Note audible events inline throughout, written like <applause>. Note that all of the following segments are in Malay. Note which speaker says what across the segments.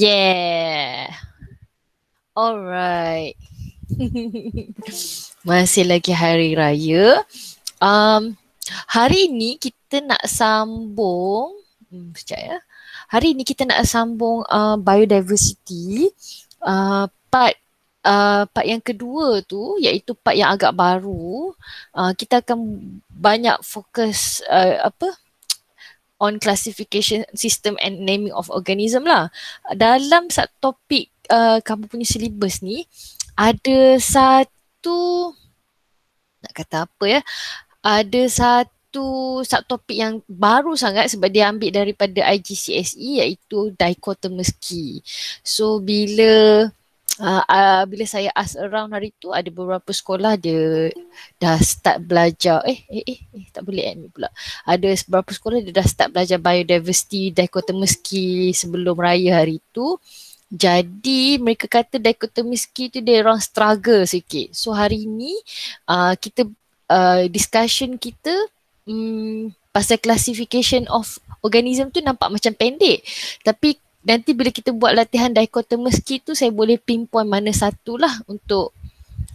Speaker 1: Yeah. Alright. <laughs> Masih lagi hari raya. Um, hari ini kita nak sambung. Hmm, sekejap ya. Hari ini kita nak sambung uh, biodiversity. Uh, part Uh, part yang kedua tu iaitu part yang agak baru uh, kita akan banyak fokus uh, apa uh, on classification system and naming of organism lah. Dalam topik uh, kamu punya syllabus ni, ada satu, nak kata apa ya, ada satu satu subtopik yang baru sangat sebab dia ambil daripada IGCSE iaitu dichotomous key. So bila uh, uh, bila saya ask around hari tu ada beberapa sekolah dia dah start belajar eh eh eh, eh tak boleh admit pula ada beberapa sekolah dia dah start belajar biodiversity dichotomy ski sebelum raya hari tu jadi mereka kata dichotomy ski tu dia orang struggle sikit so hari ni uh, kita uh, discussion kita um, pasal classification of organism tu nampak macam pendek tapi nanti bila kita buat latihan dichotomous key tu saya boleh pinpoint mana satu lah untuk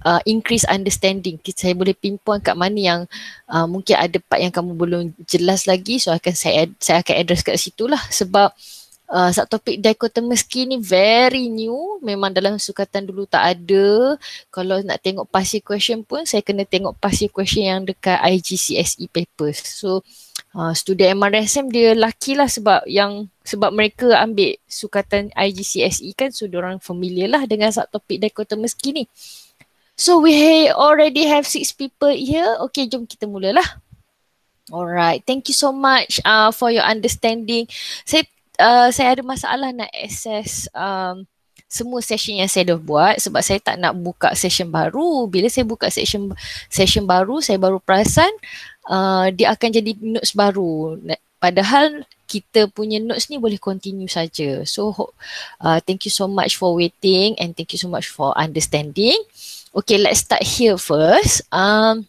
Speaker 1: uh, increase understanding. Saya boleh pinpoint kat mana yang uh, mungkin ada part yang kamu belum jelas lagi so akan saya saya akan address kat situ lah sebab uh, sub topik dichotomous key ni very new memang dalam sukatan dulu tak ada kalau nak tengok passive question pun saya kena tengok passive question yang dekat IGCSE papers so Ah, student MRSM dia lucky lah sebab yang sebab mereka ambil sukatan IGCSE kan so orang familiar lah dengan subtopik dichotomous key ni. So we ha-, already have six people here. Okay, jom kita mulalah. Alright, thank you so much uh, for your understanding. Saya uh, saya ada masalah nak access um, semua session yang saya dah buat sebab saya tak nak buka session baru. Bila saya buka session session baru, saya baru perasan uh, dia akan jadi notes baru. Padahal kita punya notes ni boleh continue saja. So uh, thank you so much for waiting and thank you so much for understanding. Okay, let's start here first. Um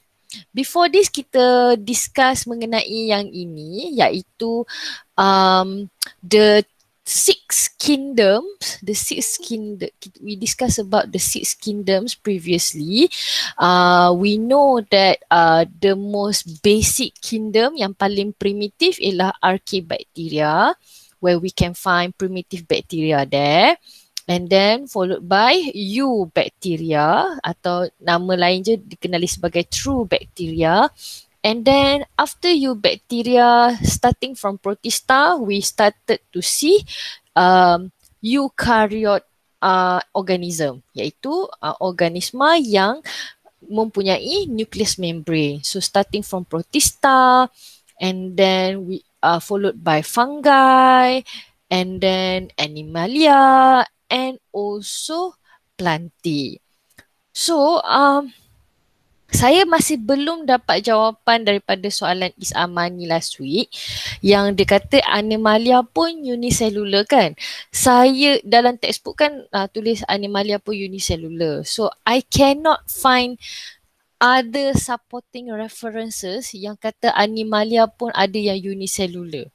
Speaker 1: before this kita discuss mengenai yang ini iaitu um the six kingdoms the six kingdom we discussed about the six kingdoms previously uh we know that uh the most basic kingdom yang paling primitif ialah archaebacteria where we can find primitive bacteria there and then followed by you bacteria atau nama lain je dikenali sebagai true bacteria And then after you bacteria starting from protista, we started to see um, eukaryote uh, organism, iaitu uh, organisma yang mempunyai nucleus membrane. So starting from protista, and then we are uh, followed by fungi, and then animalia, and also planti. So um, saya masih belum dapat jawapan daripada soalan Is Amani last week yang dia kata anemalia pun unicellular kan. Saya dalam textbook kan uh, tulis animalia pun unicellular. So I cannot find other supporting references yang kata animalia pun ada yang unicellular.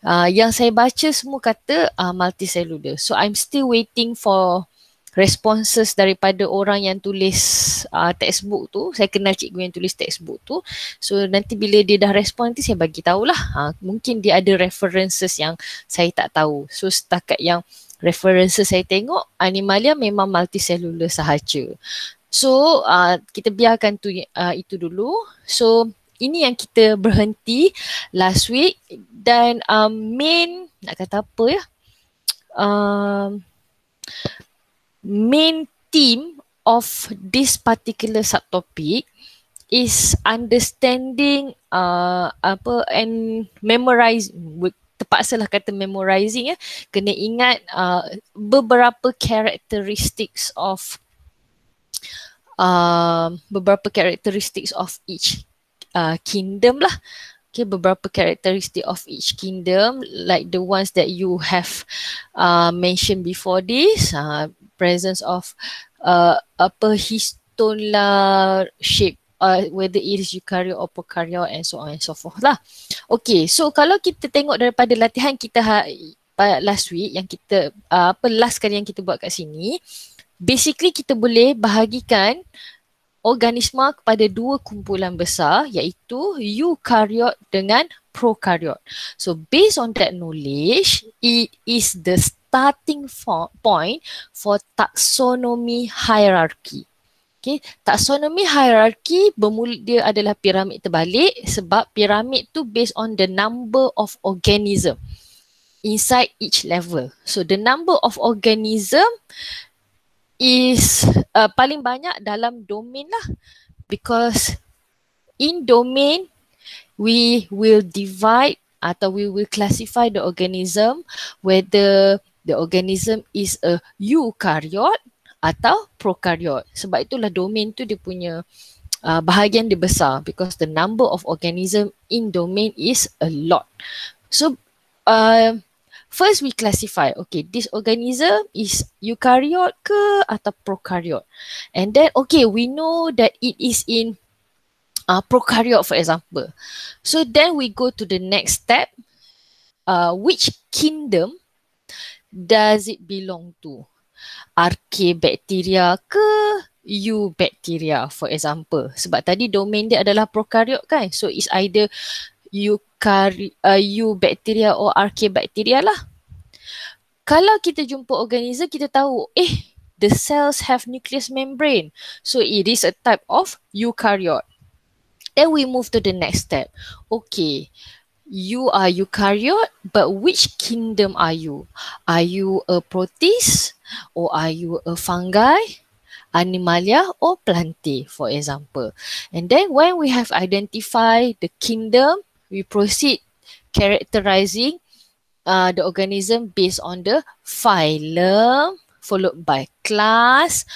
Speaker 1: Uh, yang saya baca semua kata uh, multicellular. So I'm still waiting for responses daripada orang yang tulis uh, textbook tu saya kenal cikgu yang tulis textbook tu so nanti bila dia dah respon nanti saya bagi tahulah ha, mungkin dia ada references yang saya tak tahu so setakat yang references saya tengok animalia memang multicellular sahaja so uh, kita biarkan tu uh, itu dulu so ini yang kita berhenti last week dan um, main nak kata apa ya um, main theme of this particular subtopic is understanding uh, apa and memorize terpaksalah kata memorizing ya kena ingat uh, beberapa characteristics of uh, beberapa characteristics of each uh, kingdom lah okay beberapa characteristic of each kingdom like the ones that you have uh, mentioned before this uh, presence of uh, apa histone shape uh, whether it is eukaryote or prokaryote and so on and so forth lah. Okay, so kalau kita tengok daripada latihan kita ha, last week yang kita uh, apa last kali yang kita buat kat sini, basically kita boleh bahagikan organisma kepada dua kumpulan besar iaitu eukaryote dengan prokaryote. So based on that knowledge, it is the starting for, point for taxonomy hierarchy. Okay, taxonomy hierarchy bermula dia adalah piramid terbalik sebab piramid tu based on the number of organism inside each level. So the number of organism is uh, paling banyak dalam domain lah because in domain we will divide atau we will classify the organism whether the organism is a eukaryote atau prokaryote. Sebab itulah domain tu dia punya uh, bahagian dia besar because the number of organism in domain is a lot. So uh, first we classify, okay, this organism is eukaryote ke atau prokaryote. And then okay, we know that it is in uh, prokaryote for example. So then we go to the next step, uh, which kingdom does it belong to? bacteria ke eubacteria for example? Sebab tadi domain dia adalah prokaryot kan? So it's either eukary, uh, eubacteria or bacteria lah. Kalau kita jumpa organisa, kita tahu eh the cells have nucleus membrane. So it is a type of eukaryote. Then we move to the next step. Okay, you are eukaryote but which kingdom are you are you a protist or are you a fungi animalia or plantae for example and then when we have identified the kingdom we proceed characterizing uh, the organism based on the phylum followed by class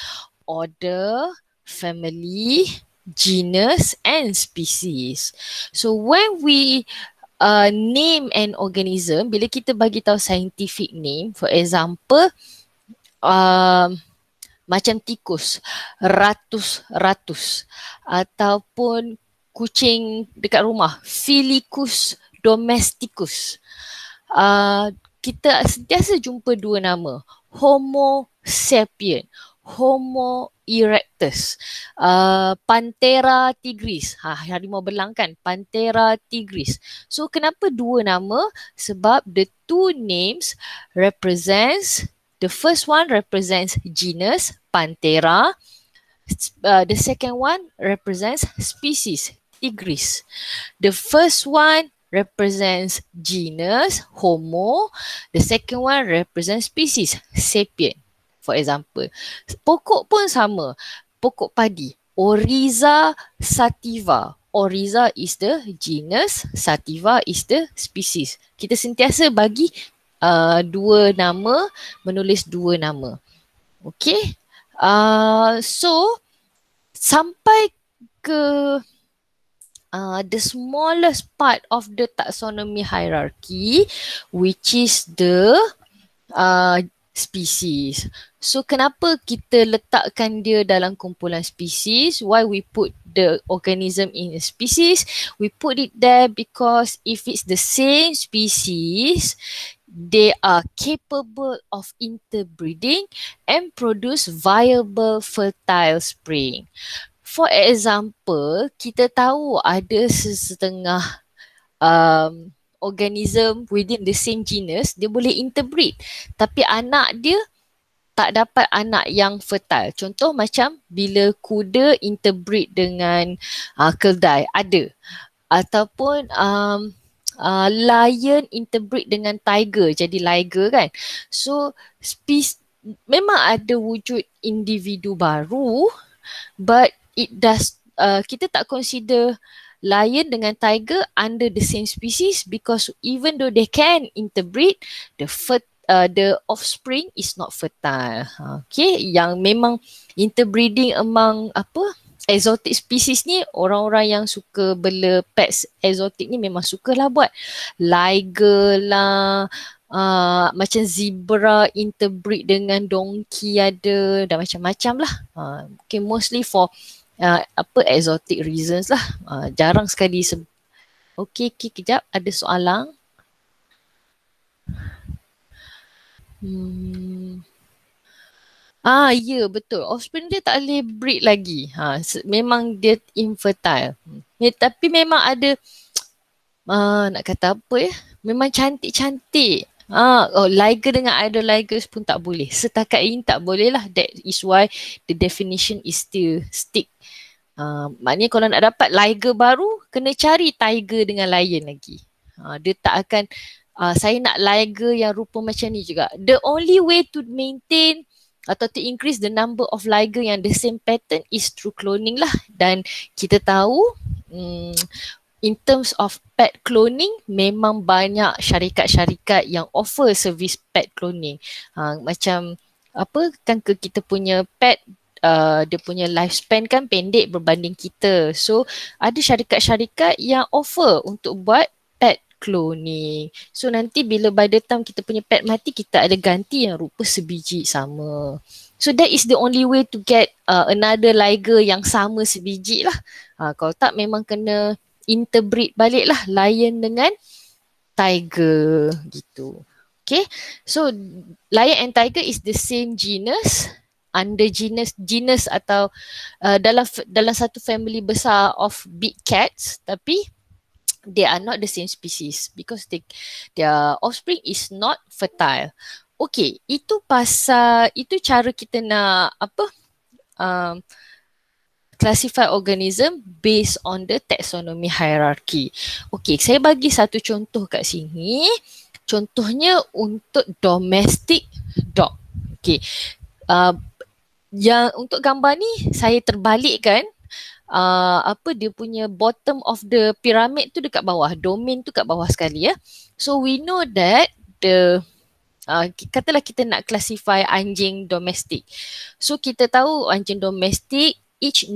Speaker 1: order family genus and species so when we uh, name and organism bila kita bagi tahu scientific name for example uh, macam tikus ratus ratus ataupun kucing dekat rumah Felicus domesticus uh, kita sentiasa jumpa dua nama Homo sapien Homo erectus. Uh, Pantera tigris. Ha, mau belang kan? Pantera tigris. So kenapa dua nama? Sebab the two names represents, the first one represents genus Pantera. Uh, the second one represents species tigris. The first one represents genus Homo. The second one represents species sapien. For example, pokok pun sama. Pokok padi, Oriza sativa. Oriza is the genus, sativa is the species. Kita sentiasa bagi uh, dua nama, menulis dua nama. Okay. Uh, so, sampai ke uh, the smallest part of the taxonomy hierarchy, which is the uh, species. So kenapa kita letakkan dia dalam kumpulan species? Why we put the organism in a species? We put it there because if it's the same species, they are capable of interbreeding and produce viable fertile spring. For example, kita tahu ada sesetengah um, organism within the same genus, dia boleh interbreed. Tapi anak dia tak dapat anak yang fertile. Contoh macam bila kuda interbreed dengan uh, keldai, ada. Ataupun um, uh, lion interbreed dengan tiger, jadi liger kan. So, species, memang ada wujud individu baru but it does, uh, kita tak consider lion dengan tiger under the same species because even though they can interbreed the fert- uh, the offspring is not fertile okay yang memang interbreeding among apa exotic species ni orang-orang yang suka bela pets exotic ni memang sukalah buat liger lah Uh, macam zebra interbreed dengan donkey ada dan macam-macam lah. Uh, okay, mostly for uh, apa exotic reasons lah. Uh, jarang sekali. Se- okay, okay, kejap. Ada soalan. Hmm. Ah, ya yeah, betul. Offspring dia tak boleh breed lagi. Ha, memang dia infertile. Ya, tapi memang ada uh, <tsk> nak kata apa ya? Memang cantik-cantik. Ah, uh, oh, Liger dengan Idol Ligers pun tak boleh. Setakat ini tak boleh lah. That is why the definition is still stick. Uh, maknanya kalau nak dapat Liger baru, kena cari Tiger dengan Lion lagi. Uh, dia tak akan, uh, saya nak Liger yang rupa macam ni juga. The only way to maintain atau to increase the number of Liger yang the same pattern is through cloning lah. Dan kita tahu, um, in terms of pet cloning memang banyak syarikat-syarikat yang offer service pet cloning uh, macam apa kan ke kita punya pet Uh, dia punya lifespan kan pendek berbanding kita. So ada syarikat-syarikat yang offer untuk buat pet cloning. So nanti bila by the time kita punya pet mati kita ada ganti yang rupa sebiji sama. So that is the only way to get uh, another liger yang sama sebiji lah. Uh, kalau tak memang kena interbreed lah lion dengan tiger gitu. Okay, so lion and tiger is the same genus under genus genus atau uh, dalam dalam satu family besar of big cats tapi they are not the same species because they, their offspring is not fertile. Okay, itu pasal itu cara kita nak apa um, classify organism based on the taxonomy hierarchy. Okey, saya bagi satu contoh kat sini. Contohnya untuk domestic dog. Okey. Uh, yang untuk gambar ni saya terbalikkan uh, apa dia punya bottom of the pyramid tu dekat bawah, domain tu dekat bawah sekali ya. So we know that the Uh, katalah kita nak classify anjing domestik. So kita tahu anjing domestik each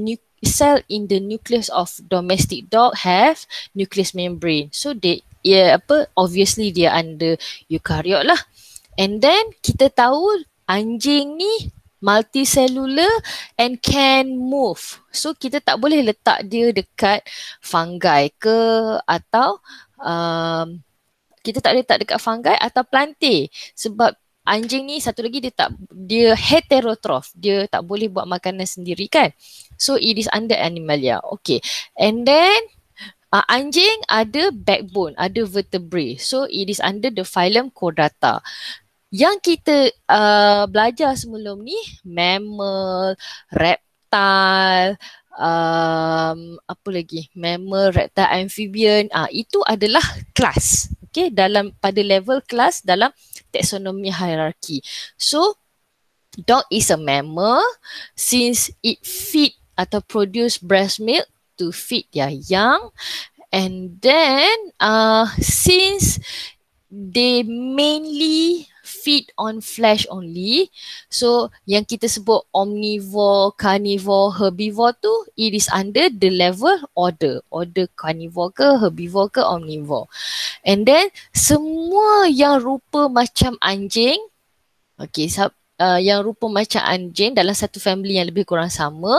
Speaker 1: cell in the nucleus of domestic dog have nucleus membrane. So they yeah, apa obviously they are under eukaryot lah. And then kita tahu anjing ni multicellular and can move. So kita tak boleh letak dia dekat fungi ke atau um, kita tak boleh letak dekat fungi atau plantae sebab anjing ni satu lagi dia tak dia heterotroph dia tak boleh buat makanan sendiri kan so it is under animalia ya. okay and then uh, anjing ada backbone ada vertebrae so it is under the phylum chordata yang kita uh, belajar sebelum ni mammal reptile um, apa lagi mammal reptile amphibian ah uh, itu adalah kelas okey dalam pada level kelas dalam taksonomi hierarki so dog is a mammal since it feed atau produce breast milk to feed their young and then uh, since they mainly feed on flesh only. So yang kita sebut omnivore, carnivore, herbivore tu it is under the level order. Order carnivore ke, herbivore ke, omnivore. And then semua yang rupa macam anjing Okay, uh, yang rupa macam anjing dalam satu family yang lebih kurang sama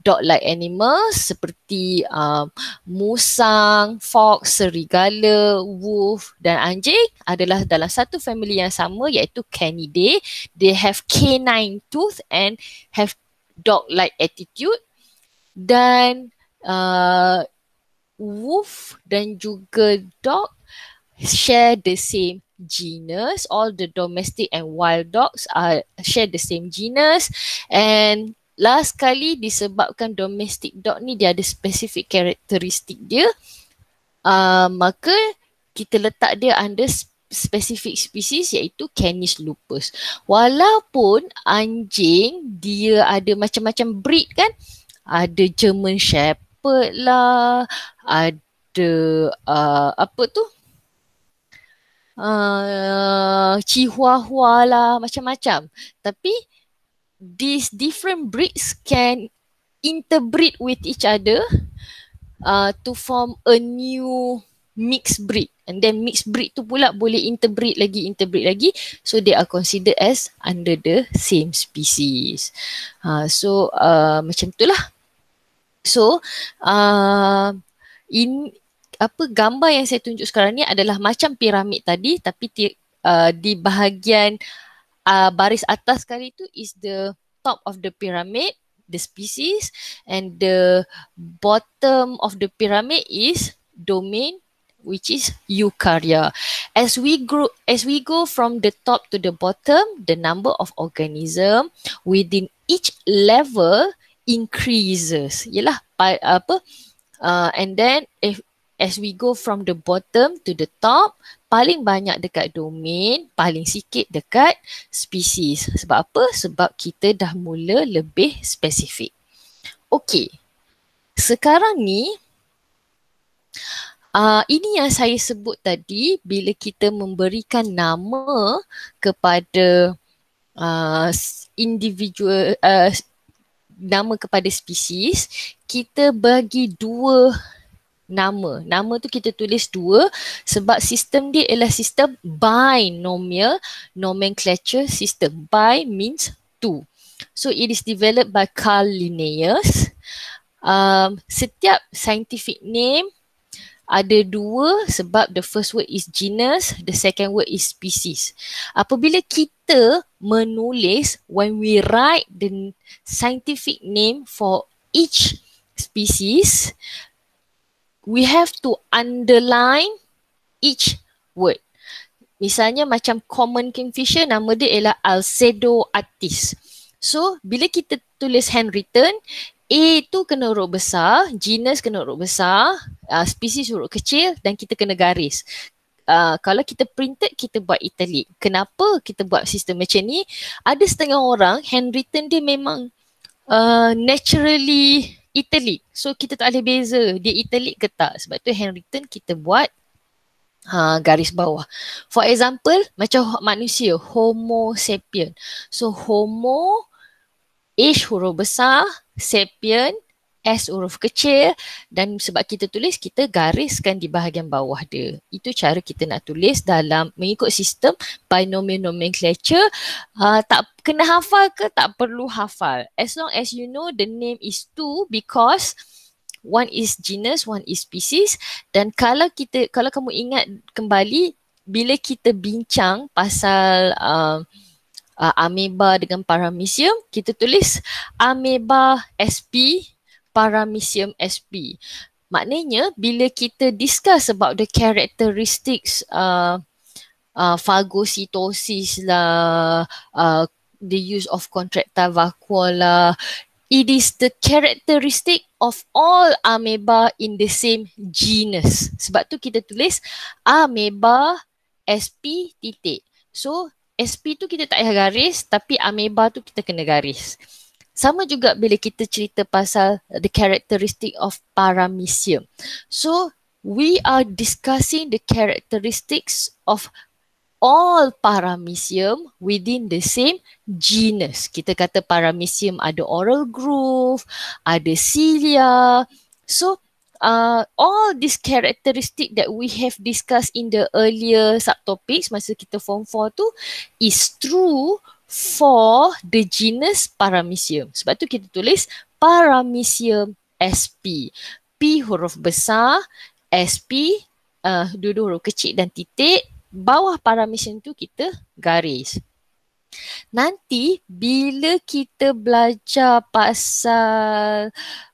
Speaker 1: dog like animals seperti uh, musang, fox, serigala, wolf dan anjing adalah dalam satu family yang sama iaitu canidae they have canine tooth and have dog like attitude dan uh, wolf dan juga dog share the same genus. All the domestic and wild dogs are share the same genus. And last kali disebabkan domestic dog ni dia ada specific characteristic dia, uh, maka kita letak dia under specific species iaitu Canis lupus. Walaupun anjing dia ada macam-macam breed kan, ada German Shepherd lah, ada uh, apa tu? Uh, uh, chihuahua lah macam-macam tapi these different breeds can interbreed with each other uh, to form a new mixed breed and then mixed breed tu pula boleh interbreed lagi interbreed lagi so they are considered as under the same species uh, so uh, macam itulah so uh, in apa gambar yang saya tunjuk sekarang ni adalah macam piramid tadi tapi ti, uh, di bahagian uh, baris atas sekali tu is the top of the pyramid the species and the bottom of the pyramid is domain which is eukarya as we grow as we go from the top to the bottom the number of organism within each level increases yalah apa uh, and then if as we go from the bottom to the top paling banyak dekat domain paling sikit dekat species sebab apa sebab kita dah mula lebih spesifik okey sekarang ni Uh, ini yang saya sebut tadi bila kita memberikan nama kepada uh, individual uh, nama kepada spesies kita bagi dua nama. Nama tu kita tulis dua sebab sistem dia ialah sistem binomial nomenclature system. By means to. So it is developed by Carl Linnaeus. Um, setiap scientific name ada dua sebab the first word is genus, the second word is species. Apabila kita menulis when we write the scientific name for each species we have to underline each word. Misalnya macam common kingfisher nama dia ialah Alcedo Artis. So bila kita tulis handwritten A tu kena huruf besar, genus kena huruf besar, uh, species huruf kecil dan kita kena garis. Uh, kalau kita printed kita buat italic. Kenapa kita buat sistem macam ni? Ada setengah orang handwritten dia memang uh, naturally italic. So kita tak boleh beza dia italic ke tak. Sebab tu handwritten kita buat ha, garis bawah. For example, macam manusia, homo sapien. So homo, H huruf besar, sapien, S huruf kecil dan sebab kita tulis kita gariskan di bahagian bawah dia. Itu cara kita nak tulis dalam mengikut sistem binomial nomenclature. Uh, tak kena hafal ke tak perlu hafal. As long as you know the name is two because one is genus, one is species dan kalau kita kalau kamu ingat kembali bila kita bincang pasal uh, uh, ameba dengan paramecium kita tulis ameba sp paramecium sp maknanya bila kita discuss about the characteristics uh, uh, phagocytosis lah uh, the use of contractile vacuola, it is the characteristic of all amoeba in the same genus sebab tu kita tulis amoeba sp titik so sp tu kita tak payah garis tapi amoeba tu kita kena garis sama juga bila kita cerita pasal the characteristic of paramecium. So, we are discussing the characteristics of all paramecium within the same genus. Kita kata paramecium ada oral groove, ada cilia. So, uh, all these characteristic that we have discussed in the earlier subtopics masa kita form 4 tu is true for the genus Paramecium. Sebab tu kita tulis Paramecium sp. P huruf besar, sp uh, eh, dua-dua huruf kecil dan titik bawah Paramecium tu kita garis. Nanti bila kita belajar pasal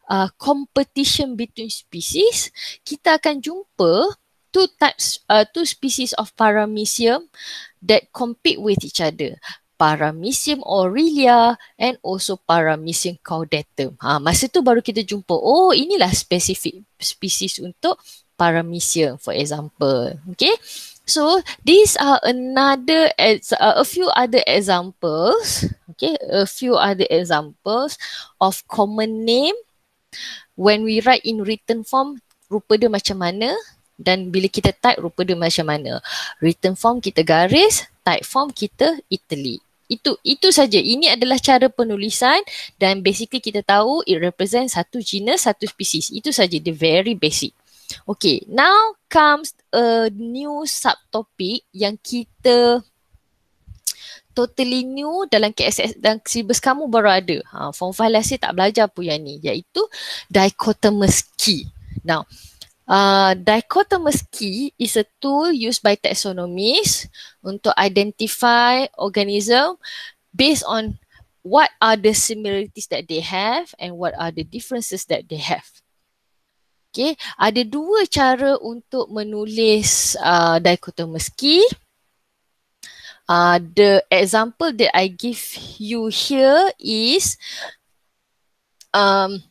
Speaker 1: uh, competition between species, kita akan jumpa two types uh, two species of Paramecium that compete with each other. Paramecium aurelia and also Paramecium caudatum. Ha, masa tu baru kita jumpa, oh inilah spesifik spesies untuk Paramecium for example. Okay. So, these are another, ex- uh, a few other examples, okay, a few other examples of common name when we write in written form, rupa dia macam mana dan bila kita type rupa dia macam mana. Written form kita garis, type form kita italic. Itu itu saja. Ini adalah cara penulisan dan basically kita tahu it represent satu genus, satu species. Itu saja the very basic. Okay, now comes a new subtopic yang kita totally new dalam KSS dan Sibus kamu baru ada. Ha, form 5 last tak belajar pun yang ni iaitu dichotomous key. Now, Uh, dichotomous key is a tool used by taxonomists untuk identify organism based on what are the similarities that they have and what are the differences that they have. Okay, ada dua cara untuk menulis uh, dichotomous key. Uh, the example that I give you here is um,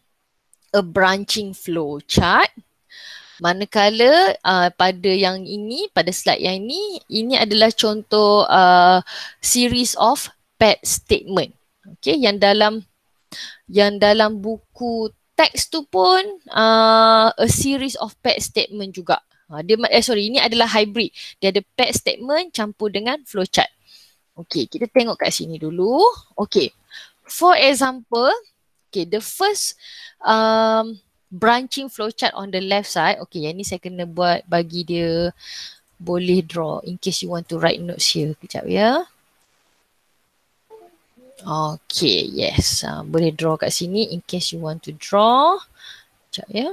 Speaker 1: a branching flow chart. Manakala uh, pada yang ini, pada slide yang ini, ini adalah contoh uh, series of pet statement. Okay, yang dalam yang dalam buku teks tu pun uh, a series of pet statement juga. Ha, dia, eh, sorry, ini adalah hybrid. Dia ada pet statement campur dengan flowchart. Okay, kita tengok kat sini dulu. Okay, for example, okay, the first um, branching flowchart on the left side. Okay, yang ni saya kena buat bagi dia boleh draw in case you want to write notes here. Kejap ya. Okay, yes. Uh, boleh draw kat sini in case you want to draw. Kejap ya.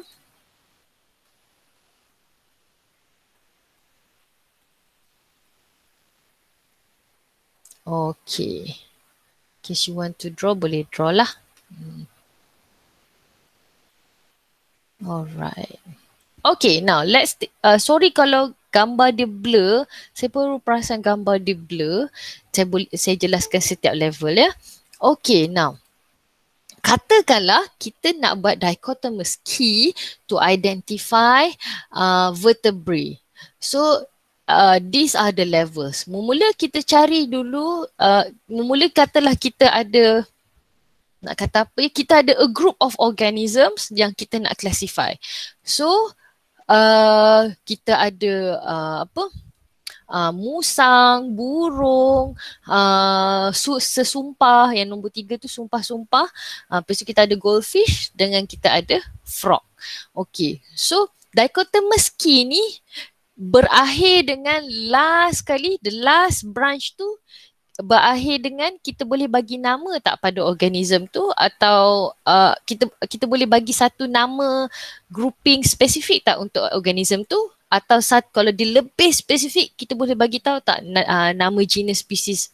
Speaker 1: Okay. In case you want to draw, boleh draw lah. Hmm. Alright. Okay, now let's uh, sorry kalau gambar dia blur. Saya perlu perasan gambar dia blur. Saya boleh saya jelaskan setiap level ya. Okay, now. Katakanlah kita nak buat dichotomous key to identify uh, vertebrae. So Uh, these are the levels. Memula kita cari dulu, uh, memula katalah kita ada nak kata apa kita ada a group of organisms yang kita nak classify so uh, kita ada uh, apa Uh, musang, burung, uh, sesumpah yang nombor tiga tu sumpah-sumpah. Uh, lepas tu kita ada goldfish dengan kita ada frog. Okay, so dichotomous key ni berakhir dengan last kali, the last branch tu berakhir dengan kita boleh bagi nama tak pada organism tu atau uh, kita kita boleh bagi satu nama grouping spesifik tak untuk organism tu atau saat kalau dia lebih spesifik kita boleh bagi tahu tak na, uh, nama genus species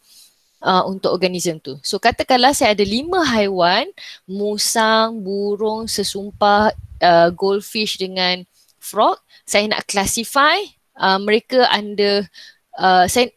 Speaker 1: uh, untuk organism tu. So katakanlah saya ada lima haiwan, musang, burung, sesumpah, uh, goldfish dengan frog. Saya nak classify uh, mereka under Uh, saya,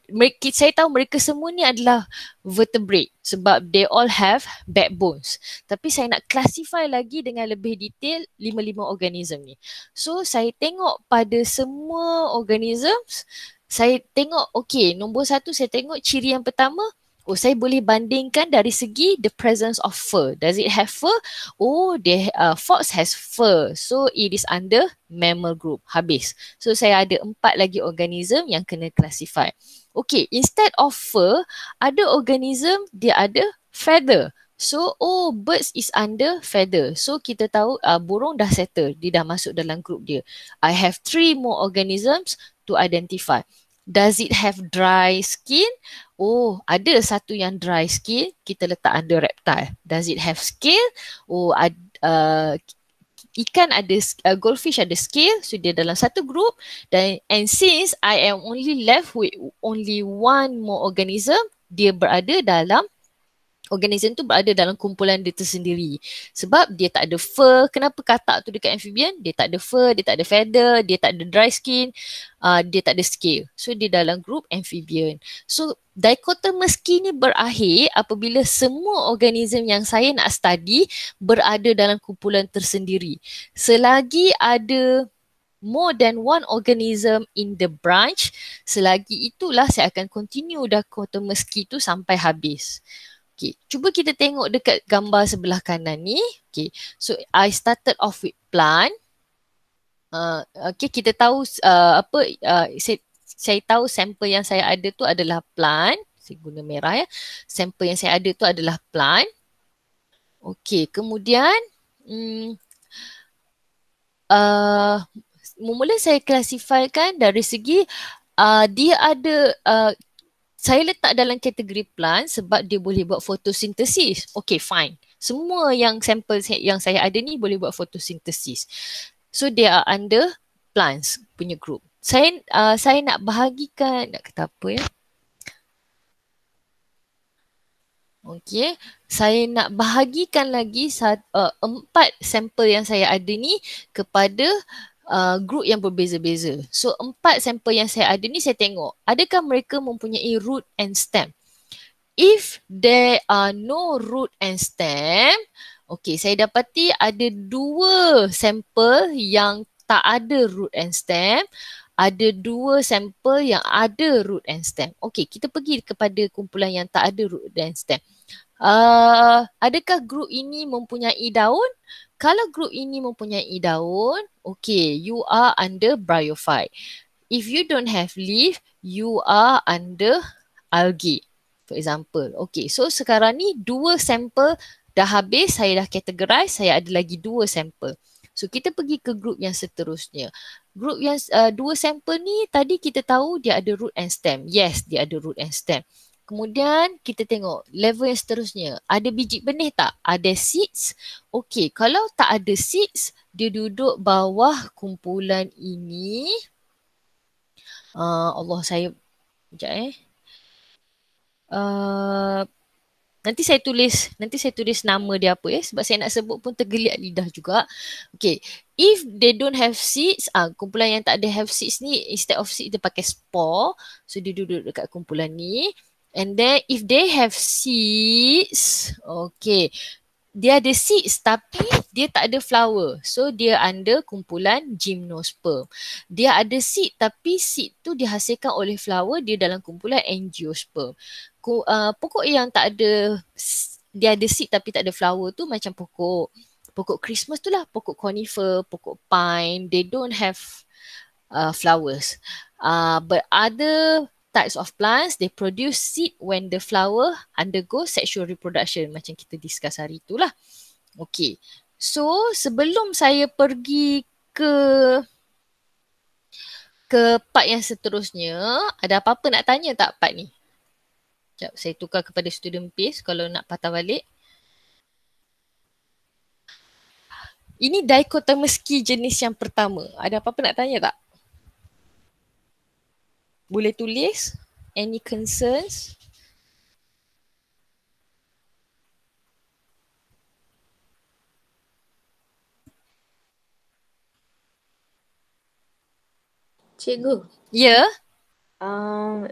Speaker 1: saya tahu mereka semua ni adalah vertebrate sebab they all have backbones. Tapi saya nak classify lagi dengan lebih detail lima-lima organism ni. So saya tengok pada semua organisms, saya tengok okay nombor satu saya tengok ciri yang pertama Oh, saya boleh bandingkan dari segi the presence of fur. Does it have fur? Oh, the uh, fox has fur. So, it is under mammal group. Habis. So, saya ada empat lagi organism yang kena classify. Okay, instead of fur, ada organism dia ada feather. So, oh, birds is under feather. So, kita tahu uh, burung dah settle. Dia dah masuk dalam group dia. I have three more organisms to identify does it have dry skin? Oh, ada satu yang dry skin, kita letak under reptile. Does it have scale? Oh, ad, uh, ikan ada, uh, goldfish ada scale, so dia dalam satu group. Dan, and since I am only left with only one more organism, dia berada dalam organism tu berada dalam kumpulan dia tersendiri sebab dia tak ada fur kenapa katak tu dekat amphibian dia tak ada fur dia tak ada feather dia tak ada dry skin uh, dia tak ada scale so dia dalam group amphibian so dichotomous key ni berakhir apabila semua organisme yang saya nak study berada dalam kumpulan tersendiri selagi ada more than one organism in the branch selagi itulah saya akan continue dichotomous key tu sampai habis Okay, cuba kita tengok dekat gambar sebelah kanan ni. Okay, so I started off with plan. Uh, okay, kita tahu uh, apa, uh, saya, saya tahu sampel yang saya ada tu adalah plan. Saya guna merah ya. Sampel yang saya ada tu adalah plan. Okay, kemudian hmm, uh, mula saya klasifikan dari segi uh, dia ada uh, saya letak dalam kategori plant sebab dia boleh buat fotosintesis. Okay, fine. Semua yang sampel yang saya ada ni boleh buat fotosintesis. So, they are under plants punya group. Saya uh, saya nak bahagikan, nak kata apa ya? Okay, saya nak bahagikan lagi uh, empat sampel yang saya ada ni kepada uh, group yang berbeza-beza. So empat sampel yang saya ada ni saya tengok adakah mereka mempunyai root and stem. If there are no root and stem, okay saya dapati ada dua sampel yang tak ada root and stem. Ada dua sampel yang ada root and stem. Okey, kita pergi kepada kumpulan yang tak ada root and stem. Eh, adakah grup ini mempunyai daun? Kalau grup ini mempunyai daun, okay, you are under bryophyte. If you don't have leaf, you are under algae. For example, okay, so sekarang ni dua sampel dah habis, saya dah categorize, saya ada lagi dua sampel. So kita pergi ke grup yang seterusnya. Grup yang uh, dua sampel ni tadi kita tahu dia ada root and stem. Yes, dia ada root and stem. Kemudian kita tengok level yang seterusnya. Ada biji benih tak? Ada seeds? Okey, kalau tak ada seeds, dia duduk bawah kumpulan ini. Uh, Allah saya, sekejap eh. Uh, nanti saya tulis, nanti saya tulis nama dia apa ya. Eh? Sebab saya nak sebut pun tergeliat lidah juga. Okey. if they don't have seeds, uh, kumpulan yang tak ada have seeds ni, instead of seeds dia pakai spore. So dia duduk dekat kumpulan ni. And then if they have seeds, okay. Dia ada seeds tapi dia tak ada flower. So dia under kumpulan gymnosperm. Dia ada seed tapi seed tu dihasilkan oleh flower dia dalam kumpulan angiosperm. Ku, uh, pokok yang tak ada dia ada seed tapi tak ada flower tu macam pokok pokok Christmas tu lah, pokok conifer, pokok pine, they don't have uh, flowers. Uh, but other types of plants they produce seed when the flower undergo sexual reproduction macam kita discuss hari itulah. Okay. So sebelum saya pergi ke ke part yang seterusnya, ada apa-apa nak tanya tak part ni? Sekejap, saya tukar kepada student piece kalau nak patah balik. Ini dichotomous jenis yang pertama. Ada apa-apa nak tanya tak? boleh tulis any concerns Cikgu. Ya. Yeah. Um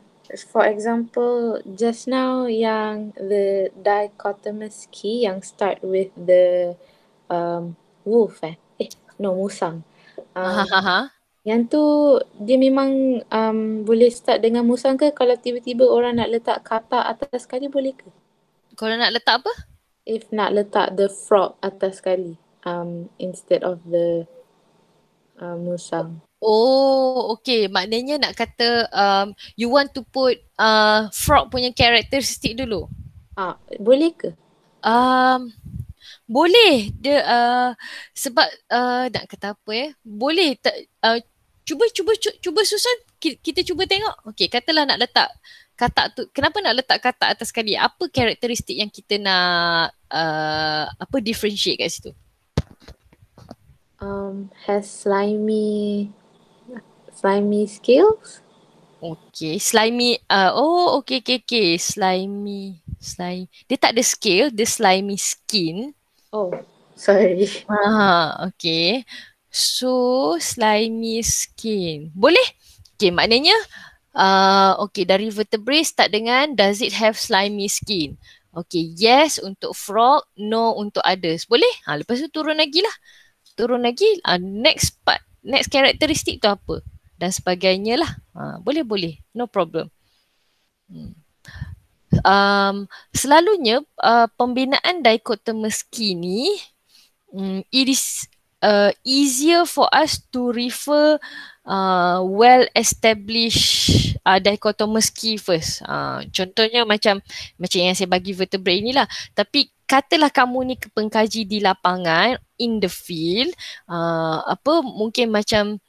Speaker 1: for example just now yang the dichotomous key yang start with the um wolf eh, eh no musang. Um, ha, ha, ha, yang tu dia memang um, boleh start dengan musang ke kalau tiba-tiba orang nak letak kata atas sekali boleh ke? Kalau nak letak apa? If nak letak the frog atas sekali um, instead of the uh, musang. Oh okay maknanya nak kata um, you want to put uh, frog punya characteristic dulu? Ah, boleh ke? Um, boleh the uh, sebab uh, nak kata apa eh boleh tak uh, cuba cuba cuba susun kita cuba tengok okey katalah nak letak katak tu kenapa nak letak katak atas sekali apa karakteristik yang kita nak uh, apa differentiate kat situ um has slimy slimy scales. okey slimy uh, oh okey okey okey slimy slime dia tak ada scale dia slimy skin oh sorry Ah, uh, okey so slimy skin. Boleh? Okay, maknanya uh, okay, dari vertebrae start dengan does it have slimy skin? Okay, yes untuk frog, no untuk others. Boleh? Ha, lepas tu turun lagi lah. Turun lagi, uh, next part, next karakteristik tu apa? Dan sebagainya lah. Ha, boleh, boleh. No problem. Hmm. Um, selalunya uh, pembinaan dichotomous skin ni um, it is uh, easier for us to refer uh, well established uh, dichotomous key first. Uh, contohnya macam macam yang saya bagi vertebrate inilah. Tapi katalah kamu ni pengkaji di lapangan in the field uh, apa mungkin macam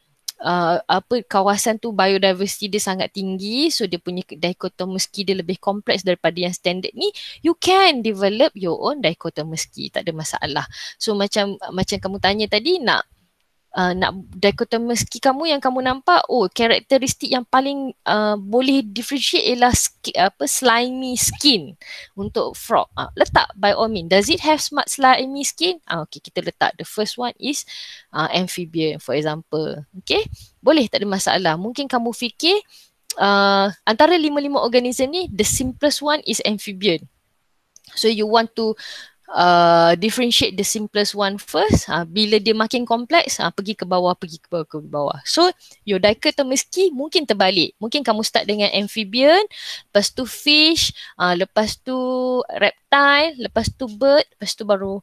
Speaker 1: uh, apa kawasan tu biodiversity dia sangat tinggi so dia punya dichotomy dia lebih kompleks daripada yang standard ni you can develop your own dichotomy tak ada masalah so macam macam kamu tanya tadi nak uh, nak dichotomous key kamu yang kamu nampak oh karakteristik yang paling uh, boleh differentiate ialah sk- apa slimy skin untuk frog uh, ah, letak by all means does it have smart slimy skin uh, okay kita letak the first one is uh, amphibian for example okay boleh tak ada masalah mungkin kamu fikir uh, antara lima-lima organism ni the simplest one is amphibian so you want to uh, differentiate the simplest one first. Uh, bila dia makin kompleks, uh, pergi ke bawah, pergi ke bawah, ke bawah. So, your dichotomous key mungkin terbalik. Mungkin kamu start dengan amphibian, lepas tu fish, uh, lepas tu reptile, lepas tu bird, lepas tu baru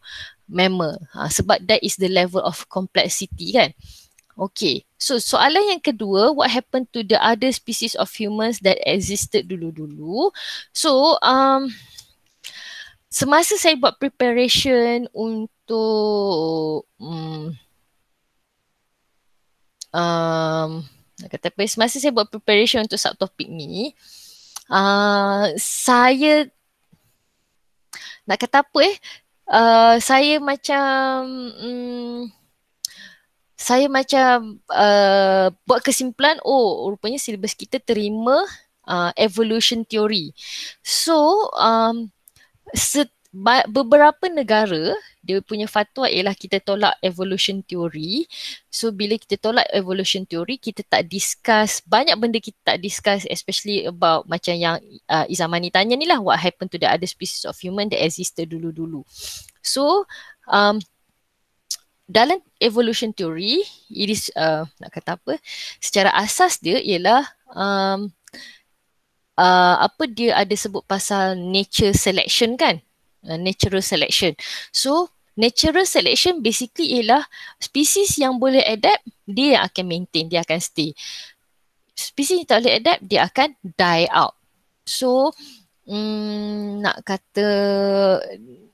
Speaker 1: mammal. Uh, sebab that is the level of complexity kan. Okay, so soalan yang kedua, what happened to the other species of humans that existed dulu-dulu? So, um, semasa saya buat preparation untuk mm, um, um kata apa semasa saya buat preparation untuk subtopik ni uh, saya nak kata apa eh uh, saya macam um, saya macam uh, buat kesimpulan oh rupanya silibus kita terima uh, evolution theory so um, set, ba, beberapa negara dia punya fatwa ialah kita tolak evolution theory. So bila kita tolak evolution theory, kita tak discuss banyak benda kita tak discuss especially about macam yang uh, Izamani tanya ni lah what happened to the other species of human that existed dulu-dulu. So um, dalam evolution theory, it is uh, nak kata apa? Secara asas dia ialah um, Uh, apa dia ada sebut pasal nature selection kan uh, natural selection so natural selection basically ialah species yang boleh adapt dia akan maintain dia akan stay species yang tak boleh adapt dia akan die out so mm, nak kata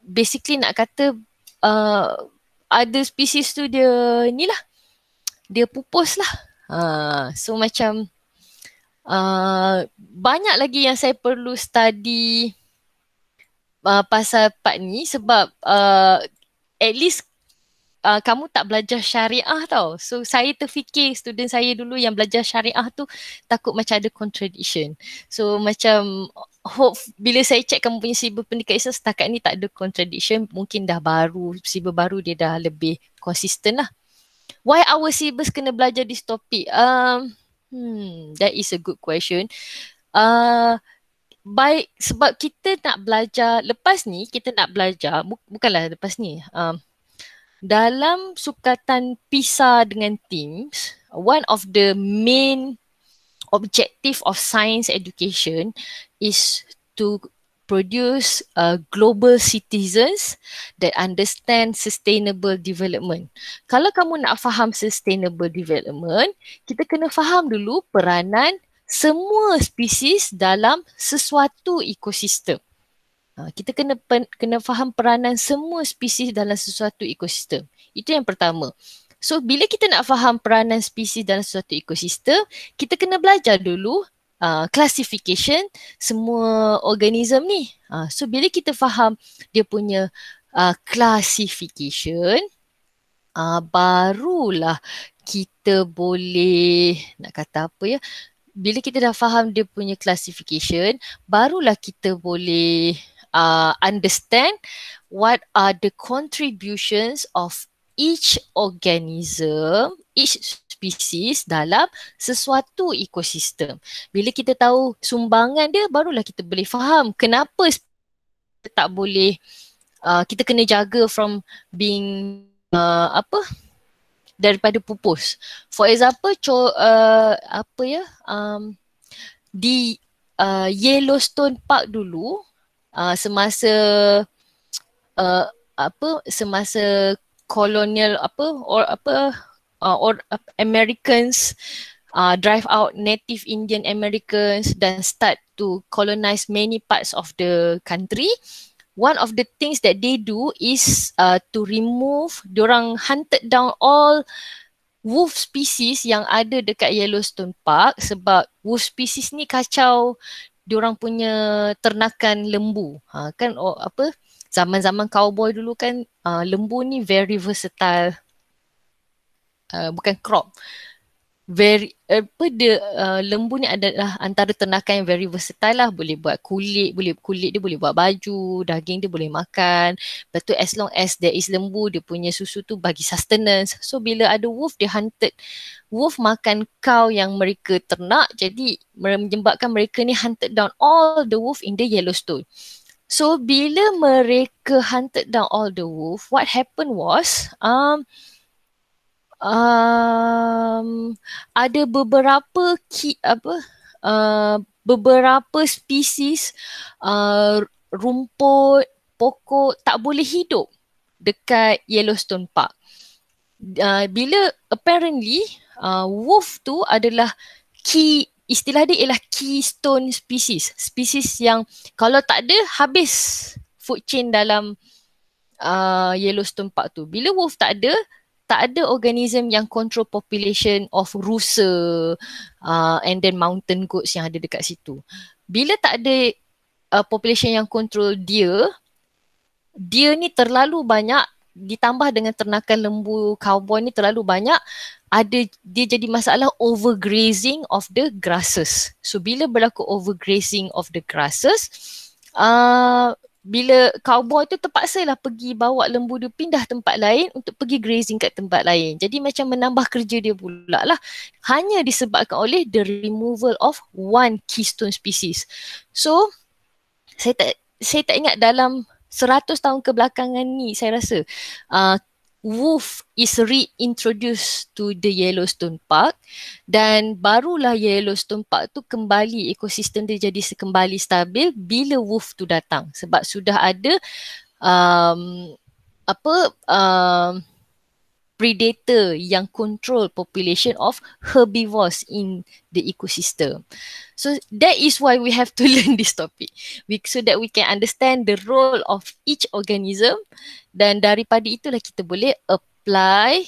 Speaker 1: basically nak kata uh, ada species tu dia lah dia pupus lah ha, so macam uh, banyak lagi yang saya perlu study uh, pasal part ni sebab uh, at least Uh, kamu tak belajar syariah tau. So saya terfikir student saya dulu yang belajar syariah tu takut macam ada contradiction. So macam hope bila saya check kamu punya sibuk pendidikan Islam setakat ni tak ada contradiction. Mungkin dah baru, sibuk baru dia dah lebih konsisten lah. Why our sibuk kena belajar this topic? Um, Hmm, that is a good question. Uh, baik sebab kita nak belajar lepas ni kita nak belajar bu- bukanlah lepas ni. Um, dalam sukatan PISA dengan teams, one of the main objective of science education is to produce uh, global citizens that understand sustainable development. Kalau kamu nak faham sustainable development, kita kena faham dulu peranan semua spesies dalam sesuatu ekosistem. Uh, kita kena pen, kena faham peranan semua spesies dalam sesuatu ekosistem. Itu yang pertama. So bila kita nak faham peranan spesies dalam sesuatu ekosistem, kita kena belajar dulu uh, classification semua organism ni. Uh, so bila kita faham dia punya uh, classification, uh, barulah kita boleh nak kata apa ya? Bila kita dah faham dia punya classification, barulah kita boleh uh, understand what are the contributions of each organism, each species dalam sesuatu ekosistem. Bila kita tahu sumbangan dia barulah kita boleh faham kenapa kita tak boleh uh, kita kena jaga from being uh, apa daripada pupus. For example co- uh, apa ya um di uh, Yellowstone Park dulu uh, semasa uh, apa semasa kolonial apa or apa uh, or Americans uh, drive out native Indian Americans then start to colonize many parts of the country. One of the things that they do is uh, to remove, orang hunted down all wolf species yang ada dekat Yellowstone Park sebab wolf species ni kacau orang punya ternakan lembu. Ha, kan oh, apa zaman-zaman cowboy dulu kan uh, lembu ni very versatile Uh, bukan crop very apa dia uh, lembu ni adalah antara ternakan yang very versatile lah boleh buat kulit boleh kulit dia boleh buat baju daging dia boleh makan Betul. as long as there is lembu dia punya susu tu bagi sustenance so bila ada wolf dia hunted wolf makan cow yang mereka ternak jadi menyebabkan mereka ni hunted down all the wolf in the Yellowstone so bila mereka hunted down all the wolf what happened was um, um, ada beberapa ki, apa uh, beberapa spesies uh, eh, rumput pokok tak boleh hidup dekat Yellowstone Park. Uh, bila apparently uh, wolf tu adalah key istilah dia ialah keystone species species yang kalau tak ada habis food chain dalam uh, Yellowstone Park tu bila wolf tak ada tak ada organism yang control population of rusa uh, and then mountain goats yang ada dekat situ. Bila tak ada uh, population yang control dia, dia ni terlalu banyak ditambah dengan ternakan lembu cowboy ni terlalu banyak ada dia jadi masalah overgrazing of the grasses. So bila berlaku overgrazing of the grasses, uh, bila cowboy tu terpaksalah pergi bawa lembu dia pindah tempat lain untuk pergi grazing kat tempat lain. Jadi macam menambah kerja dia pula lah. Hanya disebabkan oleh the removal of one keystone species. So, saya tak saya tak ingat dalam 100 tahun kebelakangan ni saya rasa uh, Wolf is reintroduced to the Yellowstone Park dan barulah Yellowstone Park tu kembali ekosistem dia jadi sekembali stabil bila wolf tu datang sebab sudah ada um, apa um, predator yang control population of herbivores in the ecosystem. So that is why we have to <laughs> learn this topic. We, so that we can understand the role of each organism dan daripada itulah kita boleh apply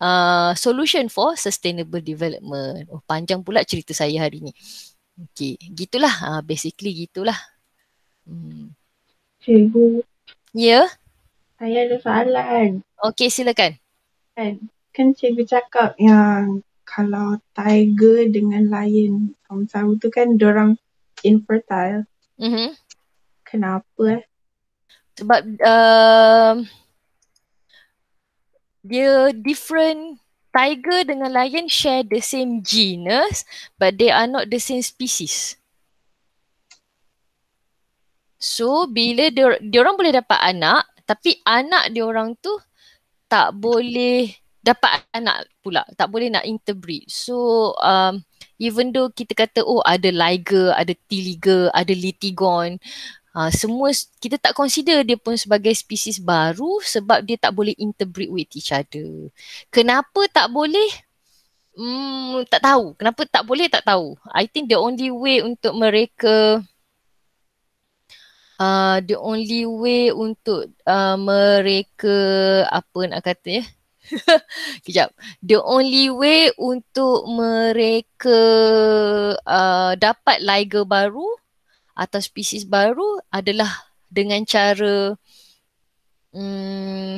Speaker 1: uh, solution for sustainable development. Oh panjang pula cerita saya hari ni. Okay, gitulah. Uh, basically gitulah. Hmm. Cikgu. Ya? Yeah? Saya ada soalan. Okay, silakan kan kan cikgu cakap yang kalau tiger dengan lion kaum saru tu kan orang infertile mm-hmm. kenapa eh sebab uh, dia different tiger dengan lion share the same genus but they are not the same species So bila dia orang boleh dapat anak tapi anak dia orang tu tak boleh dapat anak pula tak boleh nak interbreed so um even though kita kata oh ada liger ada tiliga ada litigon uh, semua kita tak consider dia pun sebagai spesies baru sebab dia tak boleh interbreed with each other kenapa tak boleh hmm tak tahu kenapa tak boleh tak tahu i think the only way untuk mereka Uh, the only way untuk uh, mereka apa nak kata ya <laughs> kejap the only way untuk mereka uh, dapat liger baru atau spesies baru adalah dengan cara um,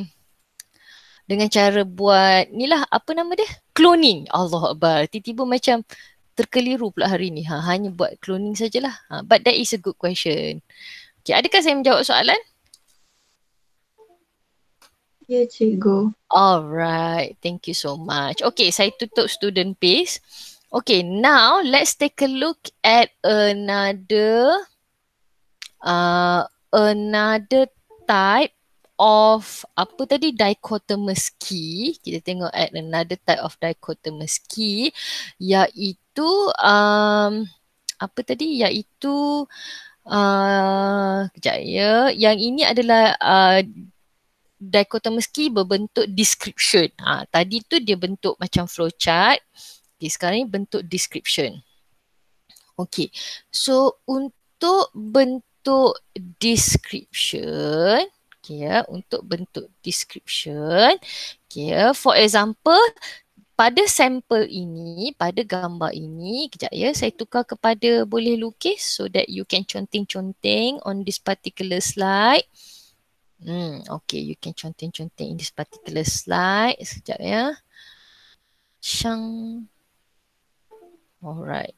Speaker 1: dengan cara buat ni lah apa nama dia cloning Allah Akbar tiba-tiba macam terkeliru pula hari ni ha, hanya buat cloning sajalah ha, but that is a good question Okay, adakah saya menjawab soalan? Ya, yeah, cikgu. Alright, thank you so much. Okay, saya tutup student page. Okay, now let's take a look at another uh, another type of apa tadi dichotomous key. Kita tengok at another type of dichotomous key iaitu um, apa tadi iaitu Ah, kejap ya. Yang ini adalah uh, ah, dichotomous key berbentuk description. Ha, tadi tu dia bentuk macam flowchart. Okay, sekarang ni bentuk description. Okay. So, untuk bentuk description, okay, ya, untuk bentuk description, okay, ya, for example, pada sampel ini, pada gambar ini, kejap ya, saya tukar kepada boleh lukis so that you can conteng-conteng on this particular slide. Hmm, okay, you can conteng-conteng in this particular slide. Sekejap ya. Shang. Alright.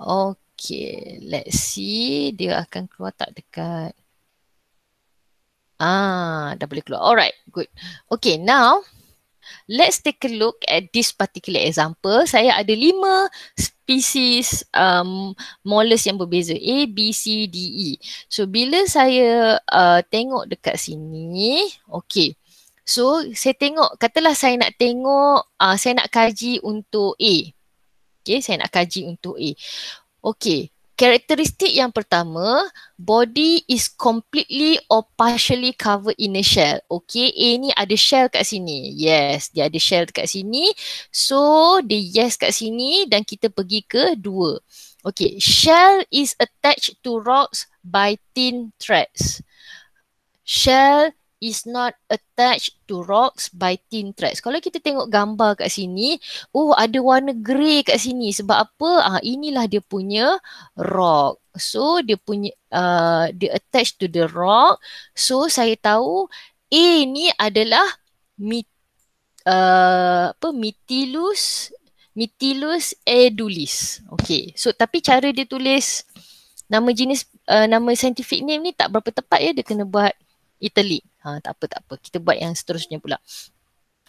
Speaker 1: Okay, let's see. Dia akan keluar tak dekat. Ah, dah boleh keluar. Alright, good. Okay, now let's take a look at this particular example. Saya ada lima species um, mollus yang berbeza. A, B, C, D, E. So, bila saya uh, tengok dekat sini, okay. So, saya tengok, katalah saya nak tengok, uh, saya nak kaji untuk A. Okay, saya nak kaji untuk A. Okay, Karakteristik yang pertama, body is completely or partially covered in a shell. Okay, A ni ada shell kat sini. Yes, dia ada shell kat sini. So, dia yes kat sini dan kita pergi ke dua. Okay, shell is attached to rocks by thin threads. Shell is not attached to rocks by thin threads. Kalau kita tengok gambar kat sini, oh ada warna grey kat sini. Sebab apa? Ah uh, inilah dia punya rock. So dia punya uh, dia attached to the rock. So saya tahu A ni adalah mit, uh, apa mitilus mitilus edulis. Okay. So tapi cara dia tulis nama jenis uh, nama scientific name ni tak berapa tepat ya dia kena buat Italy. Ha, tak apa, tak apa. Kita buat yang seterusnya pula.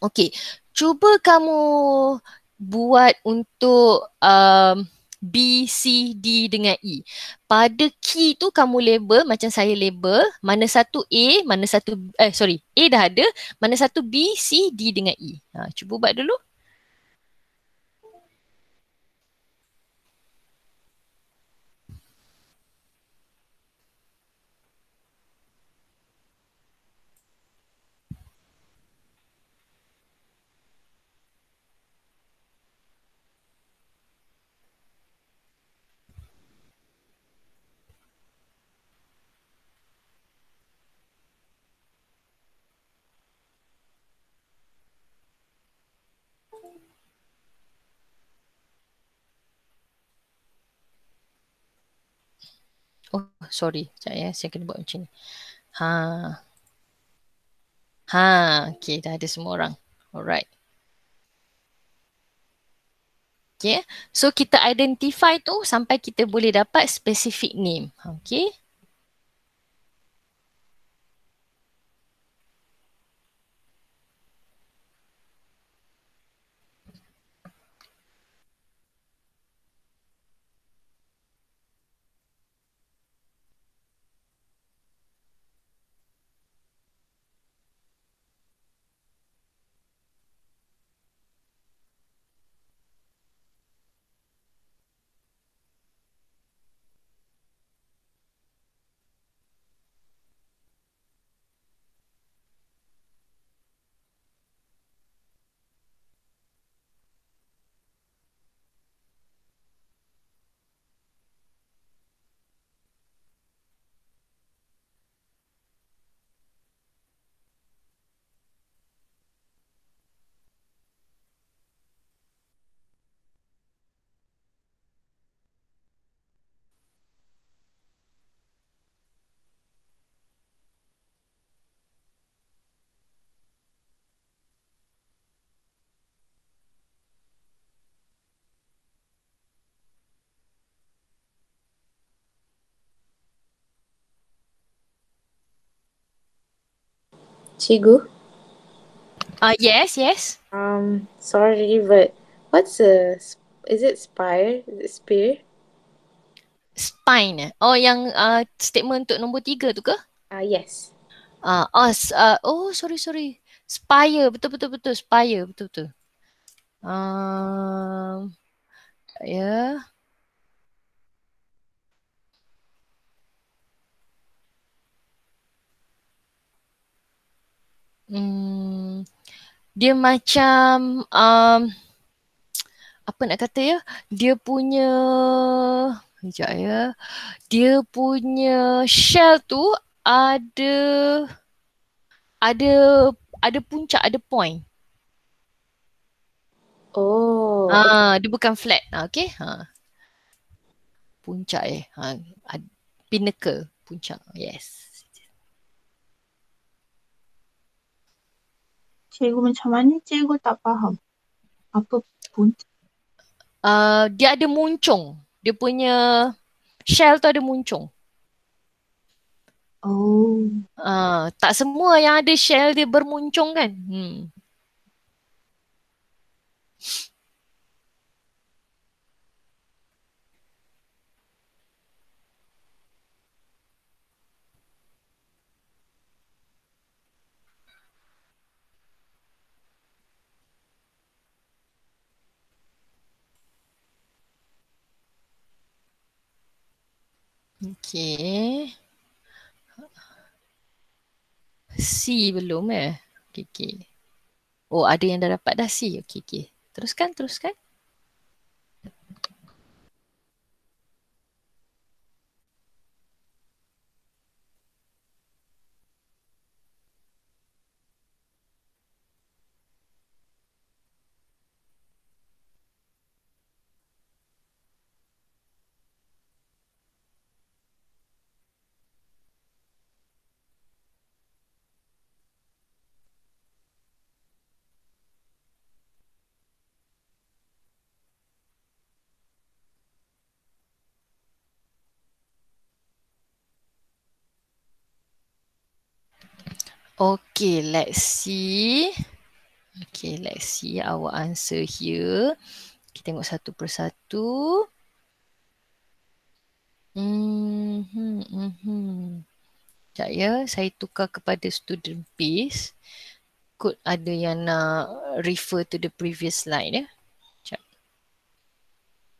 Speaker 1: Okay, cuba kamu buat untuk um, B, C, D dengan E. Pada key tu kamu label macam saya label mana satu A, mana satu, eh sorry, A dah ada, mana satu B, C, D dengan E. Ha, cuba buat dulu. Oh, sorry. Sekejap ya. Saya kena buat macam ni. Ha. Ha. Okay. Dah ada semua orang. Alright. Okay. Eh. So, kita identify tu sampai kita boleh dapat specific name. Okay. Cikgu? Uh, yes, yes. Um, sorry, but what's a, is it spire? Is it spear? Spine. Oh, yang uh, statement untuk nombor tiga tu ke? Ah uh, yes. Ah uh, oh, uh, oh, sorry, sorry. Spire, betul-betul-betul. Spire, betul-betul. Um, yeah. Hmm, dia macam um, apa nak kata ya dia punya sekejap ya dia punya shell tu ada ada ada puncak ada point oh ah dia bukan flat ah okey ha puncak eh ha pinnacle puncak yes cikgu macam mana cikgu tak faham apa pun uh, dia ada muncung dia punya shell tu ada muncung oh uh, tak semua yang ada shell dia bermuncung kan hmm Okay. C belum eh? Okay, okay. Oh, ada yang dah dapat dah C. Okay, okay. Teruskan, teruskan. Okay, let's see. Okay, let's see our answer here. Kita tengok satu persatu. Mm-hmm, mm-hmm. Sekejap ya, saya tukar kepada student piece. Kod ada yang nak refer to the previous slide ya. Sekejap.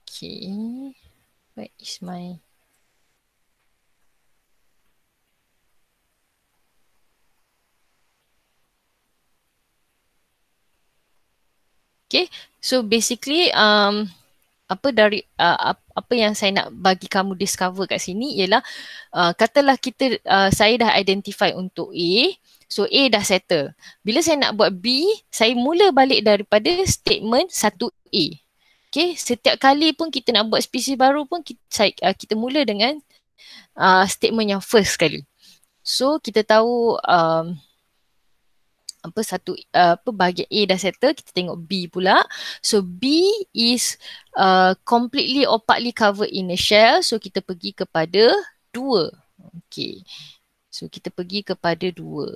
Speaker 1: Okay, where is my... Okay, so basically um, apa dari uh, apa yang saya nak bagi kamu discover kat sini ialah uh, katalah kita uh, saya dah identify untuk A, so A dah settle. Bila saya nak buat B, saya mula balik daripada statement satu A. Okay, setiap kali pun kita nak buat spesies baru pun kita, uh, kita mula dengan uh, statement yang first sekali. So kita tahu um, apa satu uh, apa bahagian A dah settle kita tengok B pula so B is uh, completely or partly covered in a shell so kita pergi kepada dua, okay. so kita pergi kepada dua.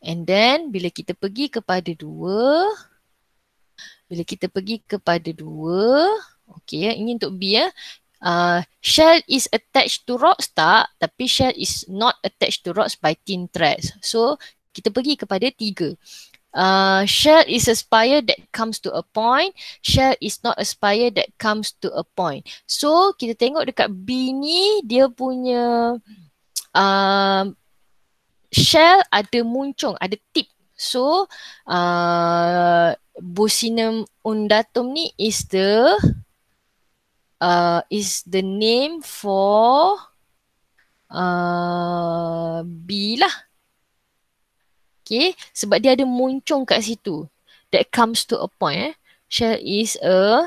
Speaker 1: and then bila kita pergi kepada dua, bila kita pergi kepada dua, okay. ya ini untuk B ya Uh, shell is attached to rocks tak tapi shell is not attached to rocks by thin threads so kita pergi kepada tiga. Uh, shall is a spire that comes to a point. Shell is not a spire that comes to a point. So kita tengok dekat B ni dia punya uh, um, shell ada muncung, ada tip. So uh, Bucinum undatum ni is the uh, is the name for uh, B lah. Okay, sebab dia ada muncung kat situ. That comes to a point. Eh. Shell is a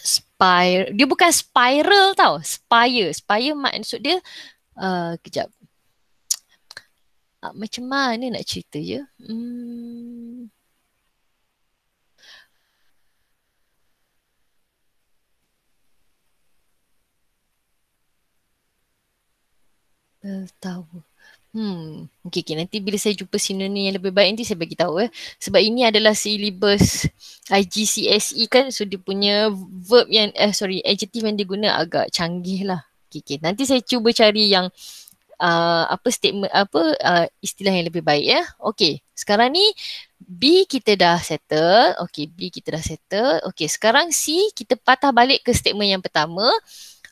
Speaker 1: spiral. Dia bukan spiral tau. Spire. Spire maksud dia, uh, kejap. Uh, macam mana nak cerita je? Hmm. tahu. Hmm, okey okay. nanti bila saya jumpa sinonim yang lebih baik nanti saya bagi tahu eh. Sebab ini adalah syllabus IGCSE kan so dia punya verb yang eh sorry adjective yang dia guna agak canggih lah. Okey okay. nanti saya cuba cari yang uh, apa statement apa uh, istilah yang lebih baik ya. Eh. Okey, sekarang ni B kita dah settle. Okey, B kita dah settle. Okey, sekarang C kita patah balik ke statement yang pertama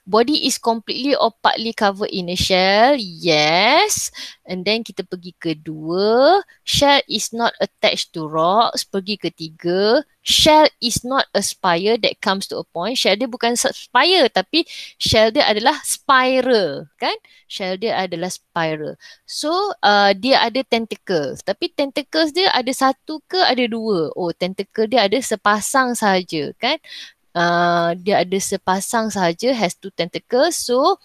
Speaker 1: body is completely or partly covered in a shell yes and then kita pergi ke dua, shell is not attached to rocks pergi ke tiga, shell is not a spire that comes to a point shell dia bukan spire tapi shell dia adalah spiral kan shell dia adalah spiral so uh, dia ada tentacles tapi tentacles dia ada satu ke ada dua oh tentacle dia ada sepasang saja kan Uh, dia ada sepasang saja, has two tentacles so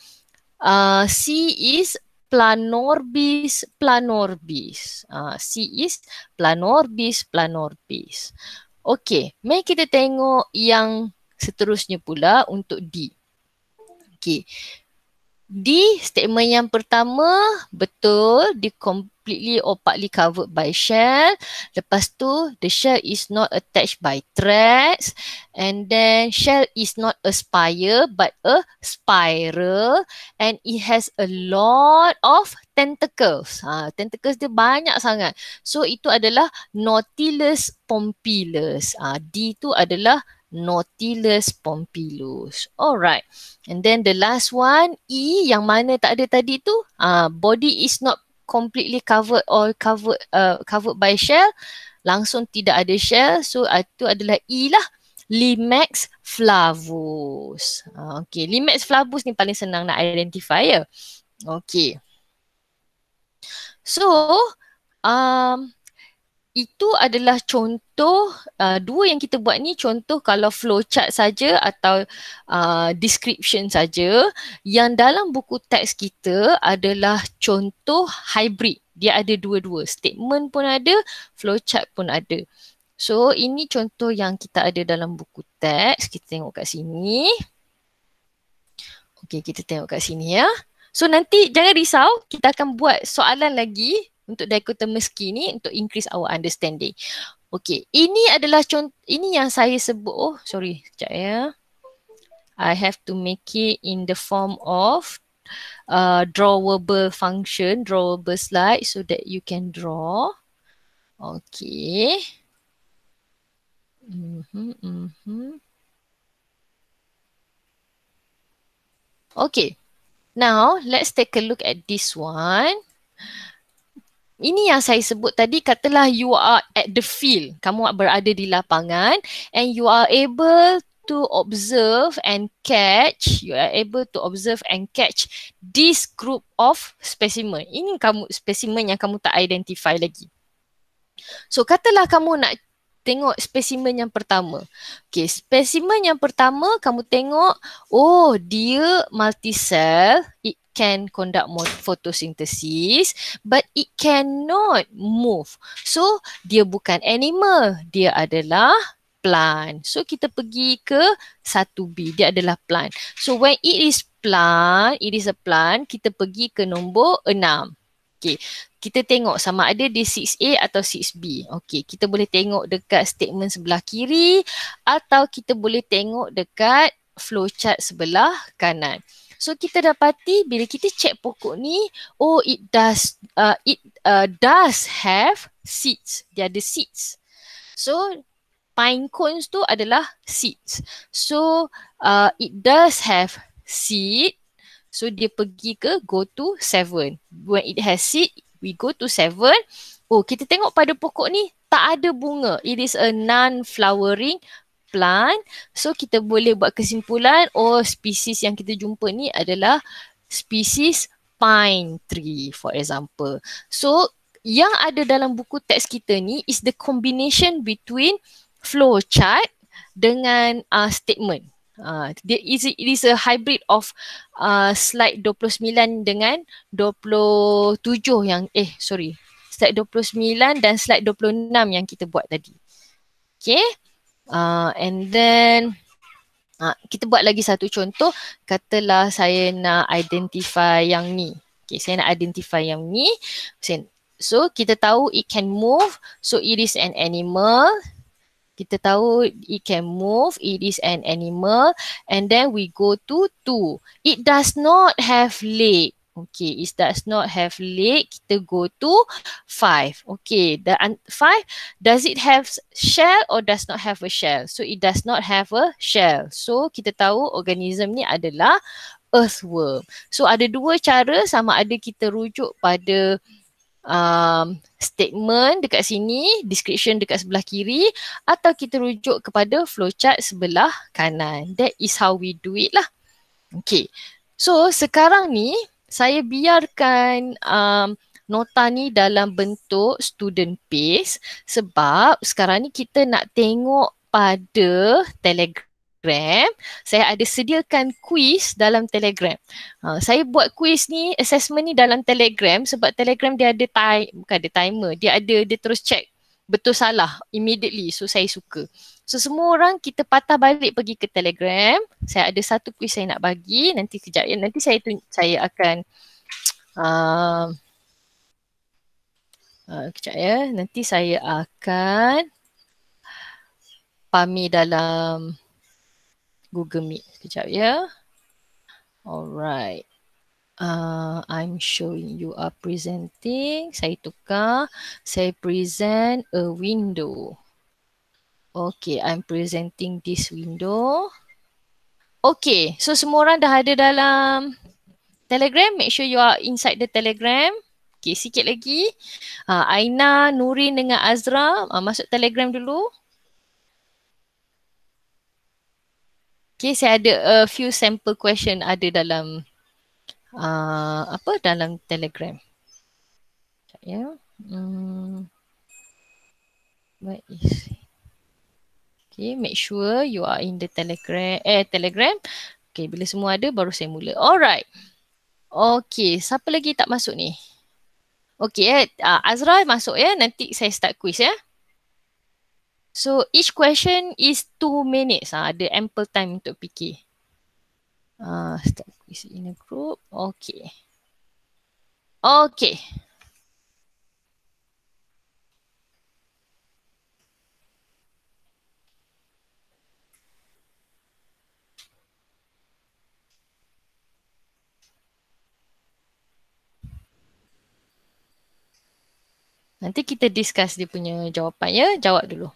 Speaker 1: uh, C is planorbis planorbis uh, C is planorbis planorbis okay mari kita tengok yang seterusnya pula untuk D okay di statement yang pertama betul di completely or partly covered by shell lepas tu the shell is not attached by threads and then shell is not a spire but a spiral and it has a lot of tentacles ha, tentacles dia banyak sangat so itu adalah nautilus pompilus ha, D tu adalah Nautilus pompilus. Alright. And then the last one, E yang mana tak ada tadi tu, uh, body is not completely covered or covered uh, covered by shell. Langsung tidak ada shell. So, itu ah, uh, adalah E lah. Limax flavus. Uh, okay. Limax flavus ni paling senang nak identify ya. Okay. So, um, itu adalah contoh uh, dua yang kita buat ni contoh kalau flowchart saja atau uh, description saja yang dalam buku teks kita adalah contoh hybrid dia ada dua-dua statement pun ada flowchart pun ada so ini contoh yang kita ada dalam buku teks kita tengok kat sini okey kita tengok kat sini ya so nanti jangan risau kita akan buat soalan lagi untuk dichotomous key ni untuk increase our understanding. Okay, ini adalah contoh, ini yang saya sebut, oh sorry, sekejap ya. I have to make it in the form of uh, drawable function, drawable slide so that you can draw. Okay. Mm-hmm, mm-hmm. Okay. Now, let's take a look at this one. Ini yang saya sebut tadi katalah you are at the field. Kamu berada di lapangan and you are able to observe and catch you are able to observe and catch this group of specimen. Ini kamu specimen yang kamu tak identify lagi. So katalah kamu nak tengok specimen yang pertama. Okay, specimen yang pertama kamu tengok oh dia multicell, it can conduct photosynthesis but it cannot move so dia bukan animal dia adalah plant so kita pergi ke 1b dia adalah plant so when it is plant it is a plant kita pergi ke nombor 6 Okay, kita tengok sama ada di 6A atau 6B. Okay, kita boleh tengok dekat statement sebelah kiri atau kita boleh tengok dekat flowchart sebelah kanan. So kita dapati bila kita check pokok ni, oh it does uh, it uh, does have seeds. Dia ada seeds. So pine cones tu adalah seeds. So uh, it does have seed. So dia pergi ke go to seven. When it has seed, we go to seven. Oh, kita tengok pada pokok ni tak ada bunga. It is a non-flowering plant. So kita boleh buat kesimpulan oh species yang kita jumpa ni adalah species pine tree for example. So yang ada dalam buku teks kita ni is the combination between flow chart dengan uh, statement Uh, it, is a, it is a hybrid of uh, slide 29 dengan 27 yang eh sorry slide 29 dan slide 26 yang kita buat tadi. Okay. Uh, and then uh, kita buat lagi satu contoh. Katalah saya nak identify yang ni. Okay, saya nak identify yang ni. So kita tahu it can move. So it is an animal. Kita tahu it can move. It is an animal. And then we go to two. It does not have leg. Okay, it does not have leg. Kita go to five. Okay, the five, does it have shell or does not have a shell? So, it does not have a shell. So, kita tahu organism ni adalah earthworm. So, ada dua cara sama ada kita rujuk pada um, statement dekat sini, description dekat sebelah kiri atau kita rujuk kepada flowchart sebelah kanan. That is how we do it lah. Okay, so sekarang ni saya biarkan um, nota ni dalam bentuk student paste sebab sekarang ni kita nak tengok pada telegram saya ada sediakan kuis dalam telegram uh, saya buat kuis ni assessment ni dalam telegram sebab telegram dia ada time bukan ada timer dia ada dia terus check betul salah immediately so saya suka So semua orang kita patah balik pergi ke Telegram. Saya ada satu quiz saya nak bagi. Nanti kejap ya. Eh, nanti saya tun- saya akan um, uh, uh, kejap ya. Nanti saya akan pami dalam Google Meet. Kejap ya. Alright. Uh, I'm showing you are presenting. Saya tukar. Saya present a window. Okay, I'm presenting this window. Okay, so semua orang dah ada dalam Telegram. Make sure you are inside the Telegram. Okay, sikit lagi. Uh, Aina, Nurin dengan Azra. Uh, masuk Telegram dulu. Okay, saya ada a few sample question ada dalam uh, apa dalam Telegram. Ya. Yeah. Hmm. What is Okay, make sure you are in the telegram. Eh, telegram. Okay, bila semua ada baru saya mula. Alright. Okay, siapa lagi tak masuk ni? Okay, eh, ah, Azra masuk ya. Nanti saya start quiz ya. So, each question is two minutes. Ah, ada ample time untuk fikir. Uh, start quiz in a group. Okay. Okay. Nanti kita discuss dia punya jawapan ya. Jawab dulu.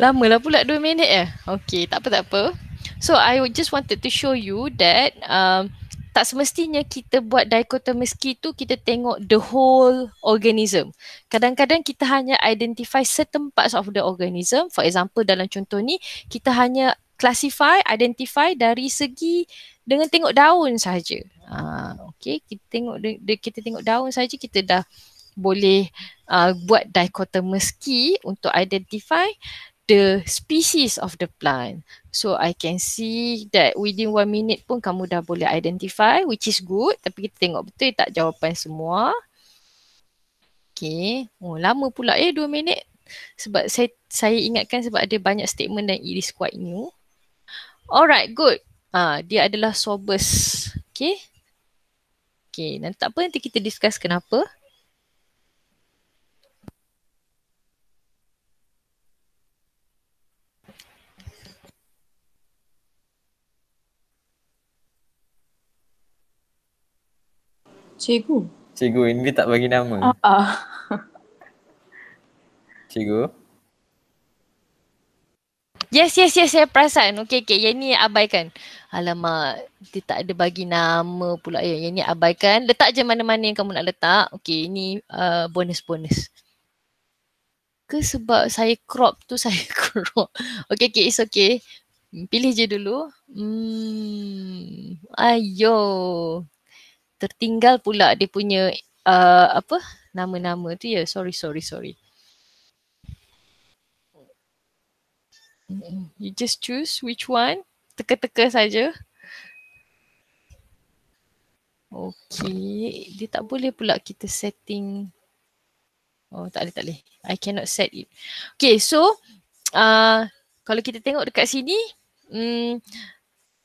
Speaker 1: Lama Lamalah pula 2 minit eh. Okay, tak apa tak apa. So I just wanted to show you that um, tak semestinya kita buat dichotomous key tu kita tengok the whole organism. Kadang-kadang kita hanya identify certain parts of the organism. For example dalam contoh ni kita hanya classify, identify dari segi dengan tengok daun saja. Ha, okay, kita tengok kita tengok daun saja kita dah boleh uh, buat dichotomous key untuk identify the species of the plant. So I can see that within one minute pun kamu dah boleh identify which is good. Tapi kita tengok betul tak jawapan semua. Okay. Oh lama pula eh dua minit. Sebab saya saya ingatkan sebab ada banyak statement dan it is quite new. Alright good. Ah dia adalah sorbus. Okay. Okay nanti tak apa nanti kita discuss kenapa. Cikgu. Cikgu ini tak bagi nama. Ah. Uh-uh. <laughs> Cikgu. Yes, yes, yes, saya perasan. Okey, okey. Yang ni abaikan. Alamak, dia tak ada bagi nama pula. Ya, yang ni abaikan. Letak je mana-mana yang kamu nak letak. Okey, ini uh, bonus-bonus. Ke sebab saya crop tu <laughs> saya crop. Okey, okey. It's okay. Pilih je dulu. Hmm, ayo tertinggal pula dia punya uh, apa nama-nama tu ya. Yeah. Sorry, sorry, sorry. You just choose which one. Teka-teka saja. Okay, dia tak boleh pula kita setting. Oh, tak boleh, tak boleh. I cannot set it. Okay, so uh, kalau kita tengok dekat sini, um,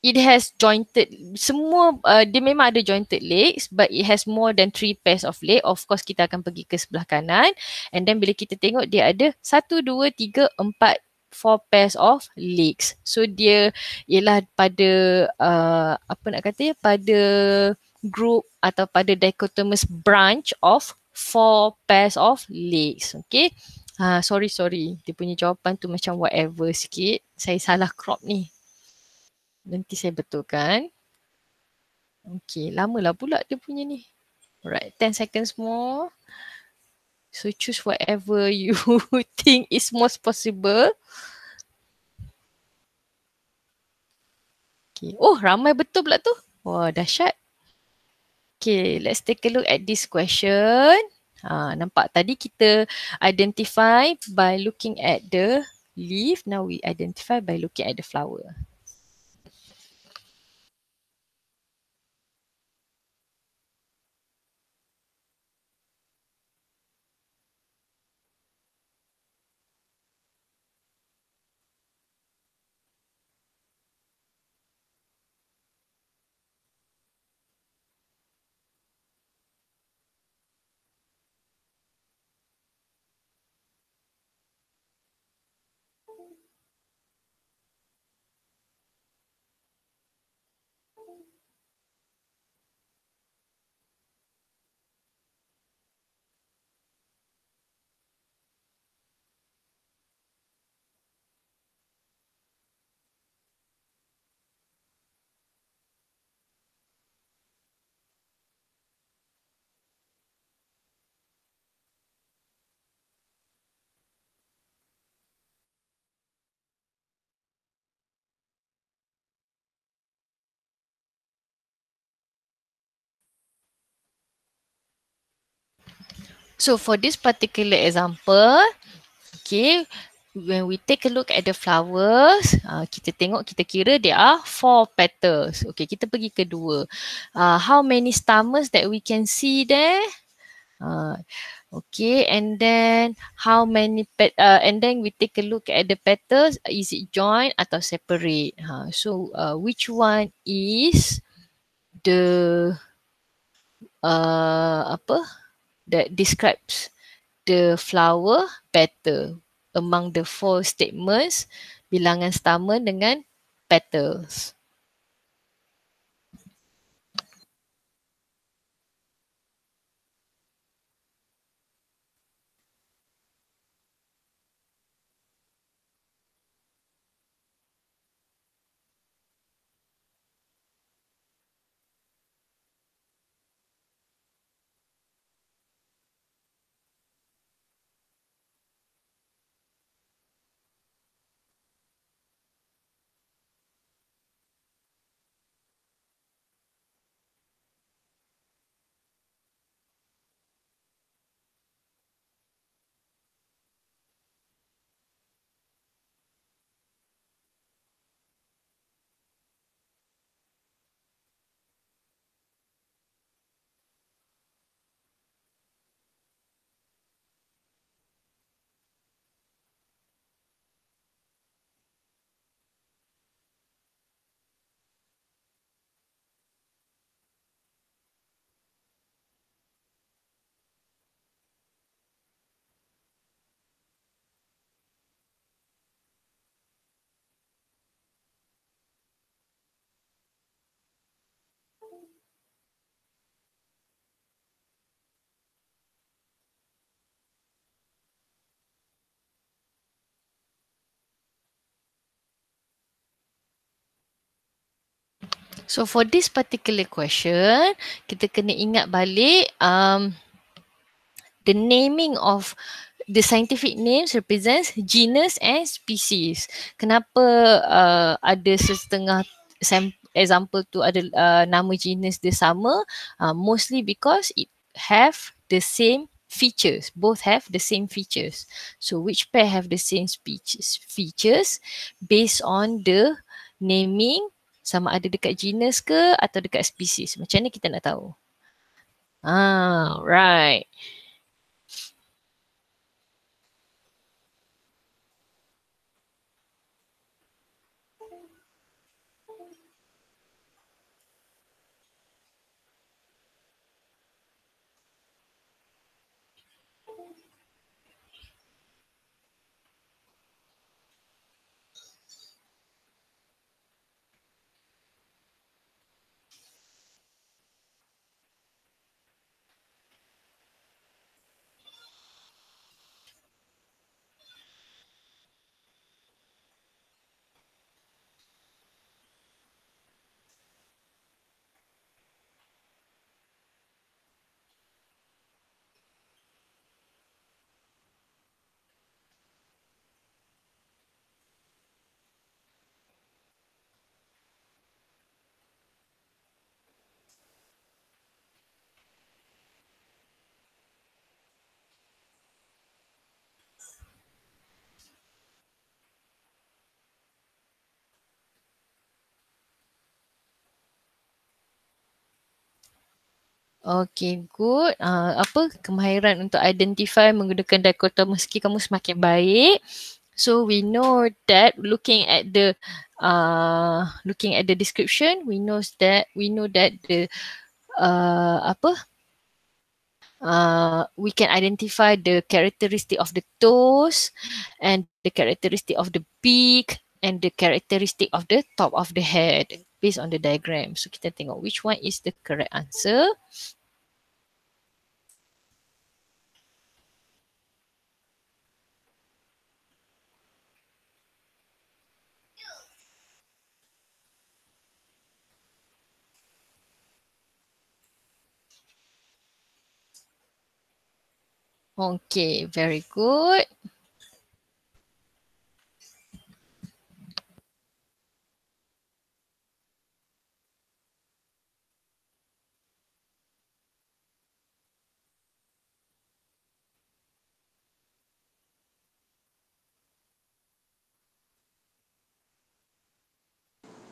Speaker 1: it has jointed semua uh, dia memang ada jointed legs but it has more than three pairs of leg of course kita akan pergi ke sebelah kanan and then bila kita tengok dia ada satu dua tiga empat four pairs of legs. So dia ialah pada uh, apa nak kata ya pada group atau pada dichotomous branch of four pairs of legs. Okay. Ha, sorry sorry. Dia punya jawapan tu macam whatever sikit. Saya salah crop ni. Nanti saya betulkan. Okey, lamalah pula dia punya ni. Alright, 10 seconds more. So choose whatever <laughs> you think is most possible. Okay. Oh, ramai betul pula tu. Wah, dahsyat. Okay, let's take a look at this question. Ha, nampak tadi kita identify by looking at the leaf. Now we identify by looking at the flower. So for this particular example, okay, when we take a look at the flowers, uh, kita tengok, kita kira there are four petals. Okay, kita pergi kedua. Uh, how many stamens that we can see there? Uh, Okay, and then how many pet? Uh, and then we take a look at the petals. Is it joined atau separate? Ha, so uh, which one is the uh, apa? that describes the flower petal among the four statements bilangan stamen dengan petals. So for this particular question, kita kena ingat balik um, the naming of the scientific names represents genus and species. Kenapa uh, ada setengah sem- example tu ada uh, nama genus dia sama? Uh, mostly because it have the same features. Both have the same features. So which pair have the same species features based on the naming sama ada dekat genus ke atau dekat spesies macam ni kita nak tahu ah right Okay, good. Uh, apa kemahiran untuk identify menggunakan dakota meski kamu semakin baik. So we know that looking at the uh, looking at the description, we know that we know that the uh, apa uh, we can identify the characteristic of the toes and the characteristic of the beak and the characteristic of the top of the head based on the diagram. So kita tengok which one is the correct answer. Okay, very good.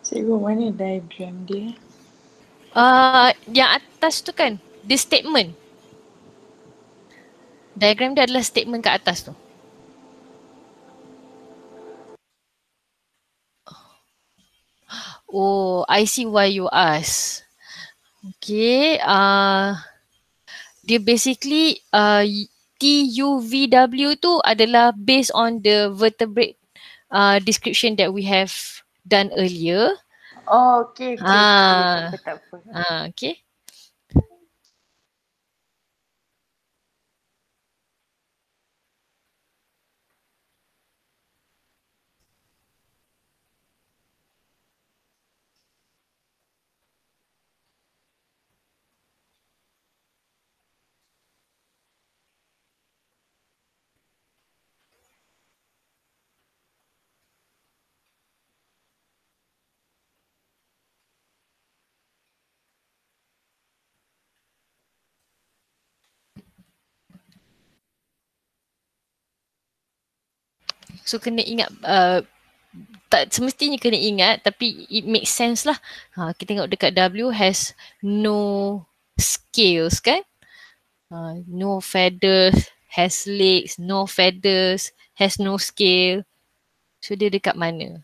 Speaker 1: Cikgu, mana diagram dia? Uh, yang atas tu kan, the statement. Diagram dia adalah statement kat atas tu. Oh, I see why you ask. Okay. Uh, dia basically uh, W tu adalah based on the vertebrate uh, description that we have done earlier. Oh, okay. okay. Ha. Tak apa, ah, okay. So kena ingat uh, tak semestinya kena ingat tapi it makes sense lah. Ha, kita tengok dekat W has no scales kan. Uh, no feathers, has legs, no feathers, has no scale. So dia dekat mana?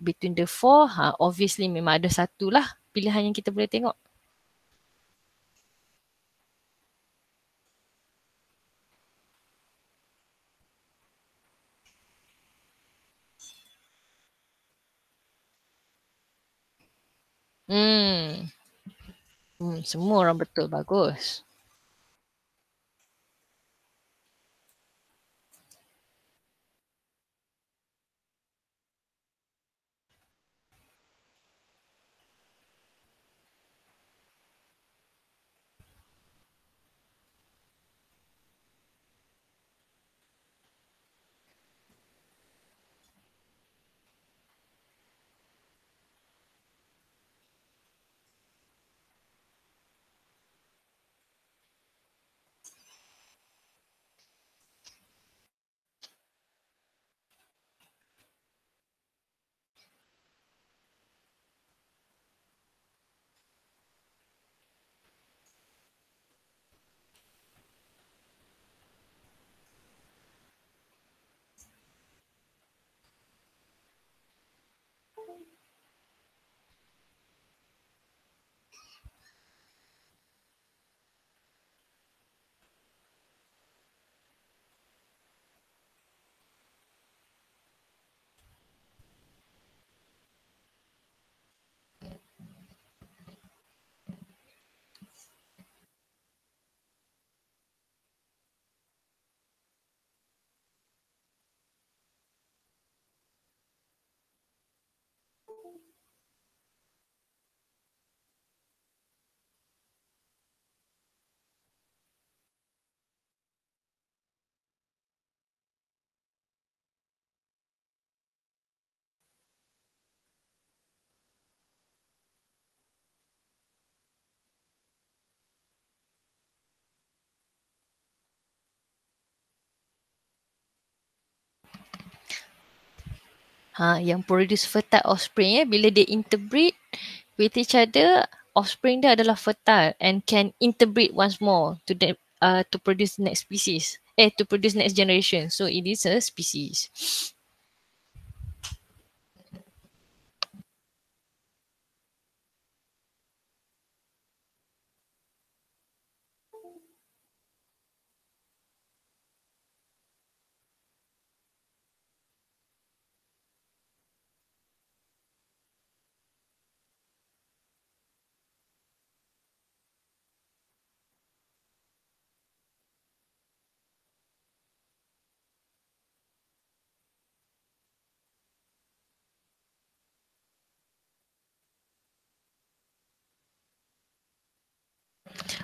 Speaker 1: Between the four, ha, obviously memang ada satu lah pilihan yang kita boleh tengok. Hmm. Hmm, semua orang betul bagus. ha, yang produce fertile offspring ya. Bila dia interbreed with each other, offspring dia adalah fertile and can interbreed once more to the, uh, to produce next species. Eh, to produce next generation. So it is a species.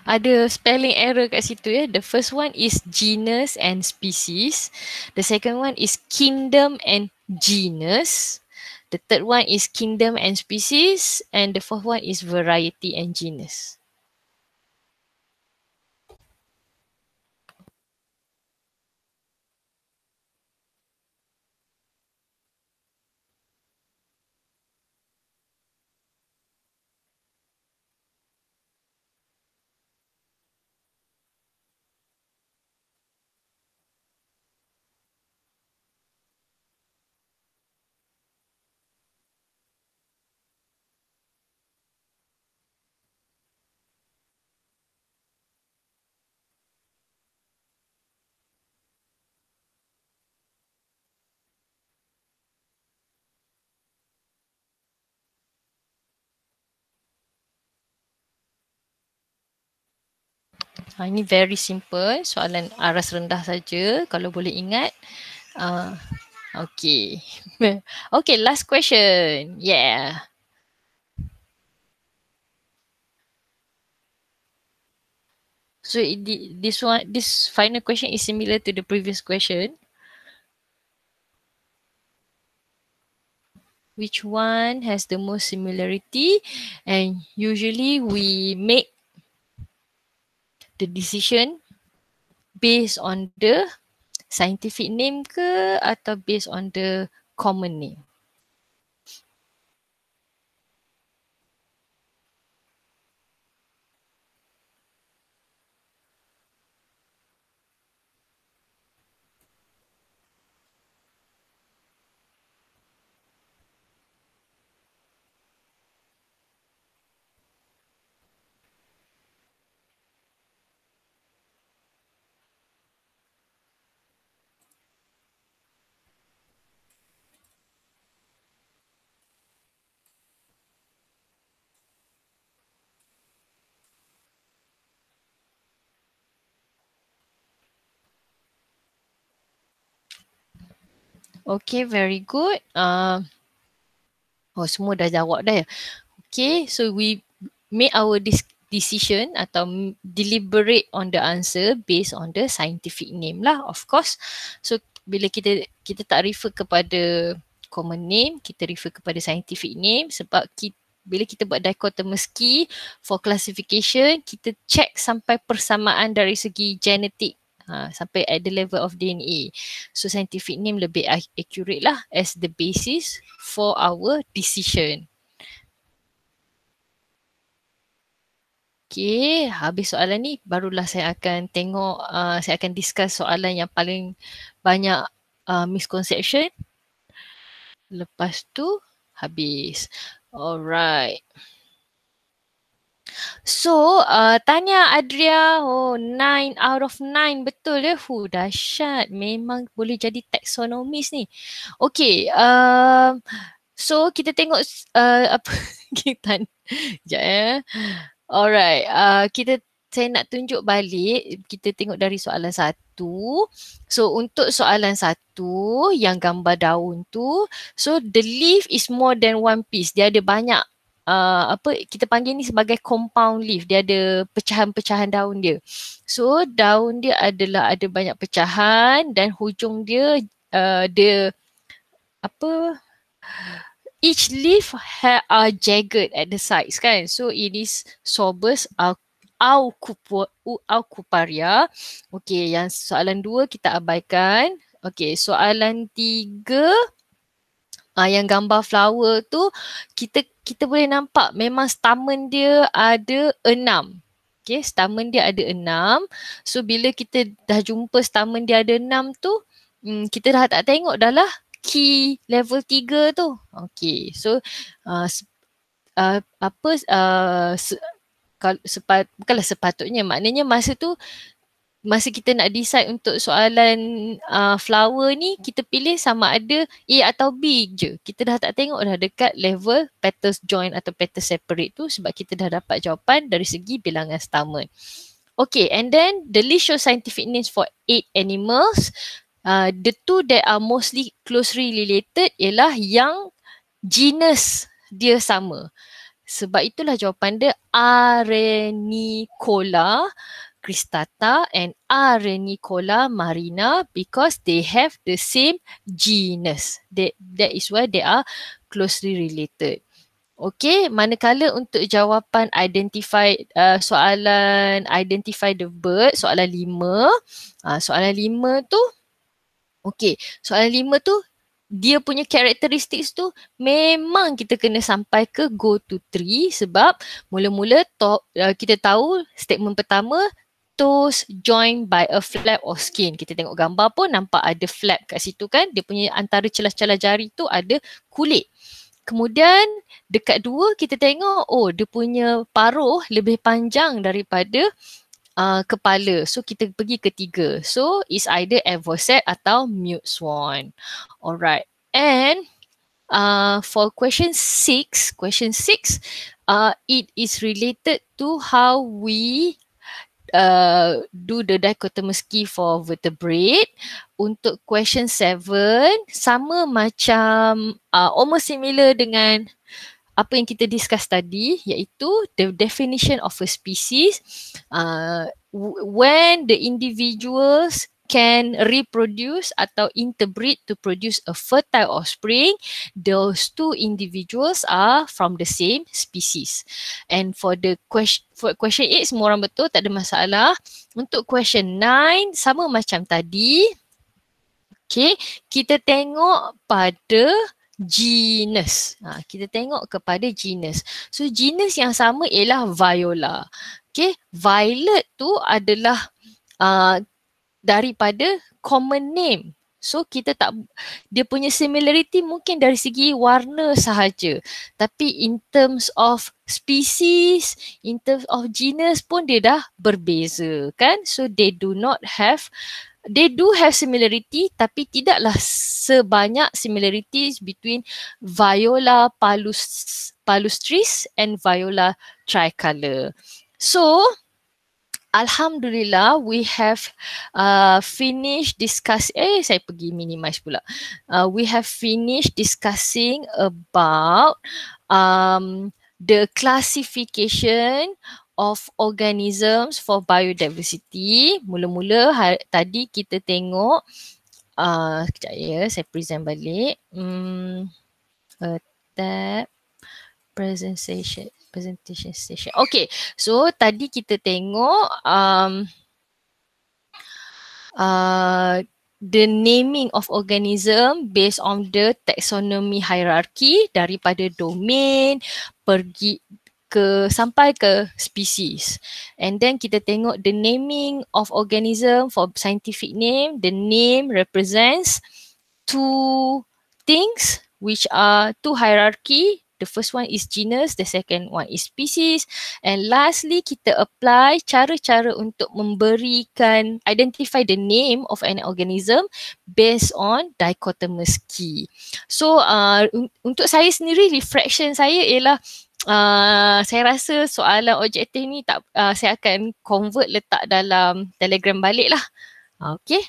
Speaker 1: ada spelling error kat situ ya. The first one is genus and species. The second one is kingdom and genus. The third one is kingdom and species and the fourth one is variety and genus. Ha, ini very simple. Soalan aras rendah saja kalau boleh ingat. Uh, ha, okay. <laughs> okay, last question. Yeah. So this one, this final question is similar to the previous question. Which one has the most similarity? And usually we make the decision based on the scientific name ke atau based on the common name Okay, very good. Uh, oh, semua dah jawab dah ya. Okay, so we make our dis- decision atau deliberate on the answer based on the scientific name lah, of course. So, bila kita kita tak refer kepada common name, kita refer kepada scientific name sebab kita bila kita buat dichotomous key for classification, kita check sampai persamaan dari segi genetik ha, sampai at the level of DNA. So scientific name lebih accurate lah as the basis for our decision. Okay, habis soalan ni barulah saya akan tengok, uh, saya akan discuss soalan yang paling banyak uh, misconception. Lepas tu habis. Alright. So, uh, tanya Adria. Oh, nine out of nine. Betul ya? Hu, dahsyat. Memang boleh jadi taxonomis ni. Okay. Um, so, kita tengok uh, <laughs> apa kita. Sekejap ya. Alright. Uh, kita saya nak tunjuk balik. Kita tengok dari soalan satu. So, untuk soalan satu yang gambar daun tu. So, the leaf is more than one piece. Dia ada banyak uh, apa kita panggil ni sebagai compound leaf dia ada pecahan-pecahan daun dia so daun dia adalah ada banyak pecahan dan hujung dia ada uh, apa each leaf ha, are a jagged at the sides kan so it is sorbus aucuparia okey yang soalan dua kita abaikan okey soalan tiga Uh, yang gambar flower tu kita kita boleh nampak memang stamen dia ada enam. Okay, stamen dia ada enam. So, bila kita dah jumpa stamen dia ada enam tu, hmm, kita dah tak tengok dah lah key level tiga tu. Okay, so uh, uh, apa uh, se- sepat bukanlah sepatutnya maknanya masa tu masa kita nak decide untuk soalan uh, flower ni kita pilih sama ada A atau B je. Kita dah tak tengok dah dekat level petals join atau petals separate tu sebab kita dah dapat jawapan dari segi bilangan stamen. Okay and then the list show scientific names for eight animals. Uh, the two that are mostly closely related ialah yang genus dia sama. Sebab itulah jawapan dia Arenicola. Cristata and Arenicola marina because they have the same genus. That, that is why they are closely related. Okay, manakala untuk jawapan identify uh, soalan identify the bird, soalan lima. Uh, soalan lima tu, okay, soalan lima tu dia punya karakteristik tu memang kita kena sampai ke go to three sebab mula-mula uh, kita tahu statement pertama toes joined by a flap of skin. Kita tengok gambar pun nampak ada flap kat situ kan. Dia punya antara celah-celah jari tu ada kulit. Kemudian dekat dua kita tengok oh dia punya paruh lebih panjang daripada uh, kepala. So kita pergi ketiga. So it's either avocet atau mute swan. Alright. And uh, for question six, question six, uh, it is related to how we uh, do the dichotomous key for vertebrate. Untuk question seven, sama macam, uh, almost similar dengan apa yang kita discuss tadi, iaitu the definition of a species. Uh, when the individuals can reproduce atau interbreed to produce a fertile offspring, those two individuals are from the same species. And for the question, for question eight, semua orang betul, tak ada masalah. Untuk question nine, sama macam tadi. Okay, kita tengok pada genus. Ha, kita tengok kepada genus. So genus yang sama ialah viola. Okay, violet tu adalah uh, daripada common name. So kita tak dia punya similarity mungkin dari segi warna sahaja. Tapi in terms of species, in terms of genus pun dia dah berbeza kan? So they do not have they do have similarity tapi tidaklah sebanyak similarities between Viola palustris and Viola tricolor. So Alhamdulillah we have uh, finished discuss eh saya pergi minimize pula. Uh, we have finished discussing about um, the classification of organisms for biodiversity. Mula-mula ha, tadi kita tengok uh, sekejap ya saya present balik. Hmm, tab presentation presentation station. Okay, so tadi kita tengok um, uh, the naming of organism based on the taxonomy hierarchy daripada domain pergi ke sampai ke species. And then kita tengok the naming of organism for scientific name, the name represents two things which are two hierarchy The first one is genus, the second one is species and lastly kita apply cara-cara untuk memberikan identify the name of an organism based on dichotomous key. So uh, untuk saya sendiri refraction saya ialah Uh, saya rasa soalan objektif ni tak uh, saya akan convert letak dalam telegram balik lah. Okay.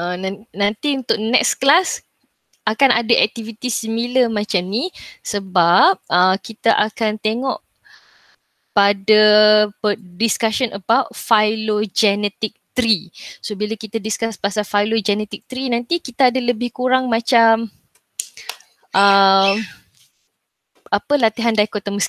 Speaker 1: Uh, nanti untuk next class akan ada aktiviti similar macam ni sebab uh, kita akan tengok pada discussion about phylogenetic tree. So bila kita discuss pasal phylogenetic tree nanti kita ada lebih kurang macam uh, apa latihan dichotomous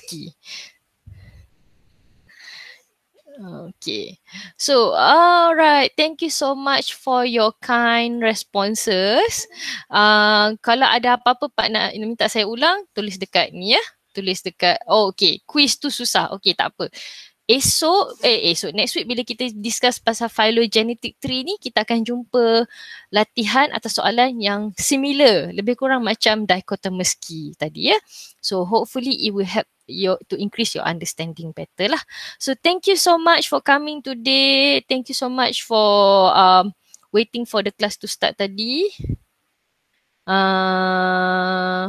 Speaker 1: Okay. So, alright. Thank you so much for your kind responses. Uh, kalau ada apa-apa Pak nak minta saya ulang, tulis dekat ni ya. Tulis dekat. Oh, okay. Quiz tu susah. Okay, tak apa esok eh esok next week bila kita discuss pasal phylogenetic tree ni kita akan jumpa latihan atau soalan yang similar lebih kurang macam dichotomous key tadi ya so hopefully it will help you to increase your understanding better lah so thank you so much for coming today thank you so much for um waiting for the class to start tadi ah uh,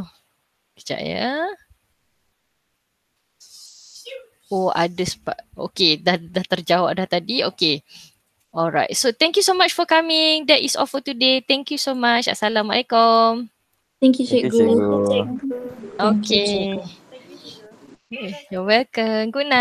Speaker 1: kejap ya oh ada sebab okay dah dah terjawab dah tadi okay alright so thank you so much for coming that is all for today thank you so much assalamualaikum thank you cikgu, okay you're welcome good night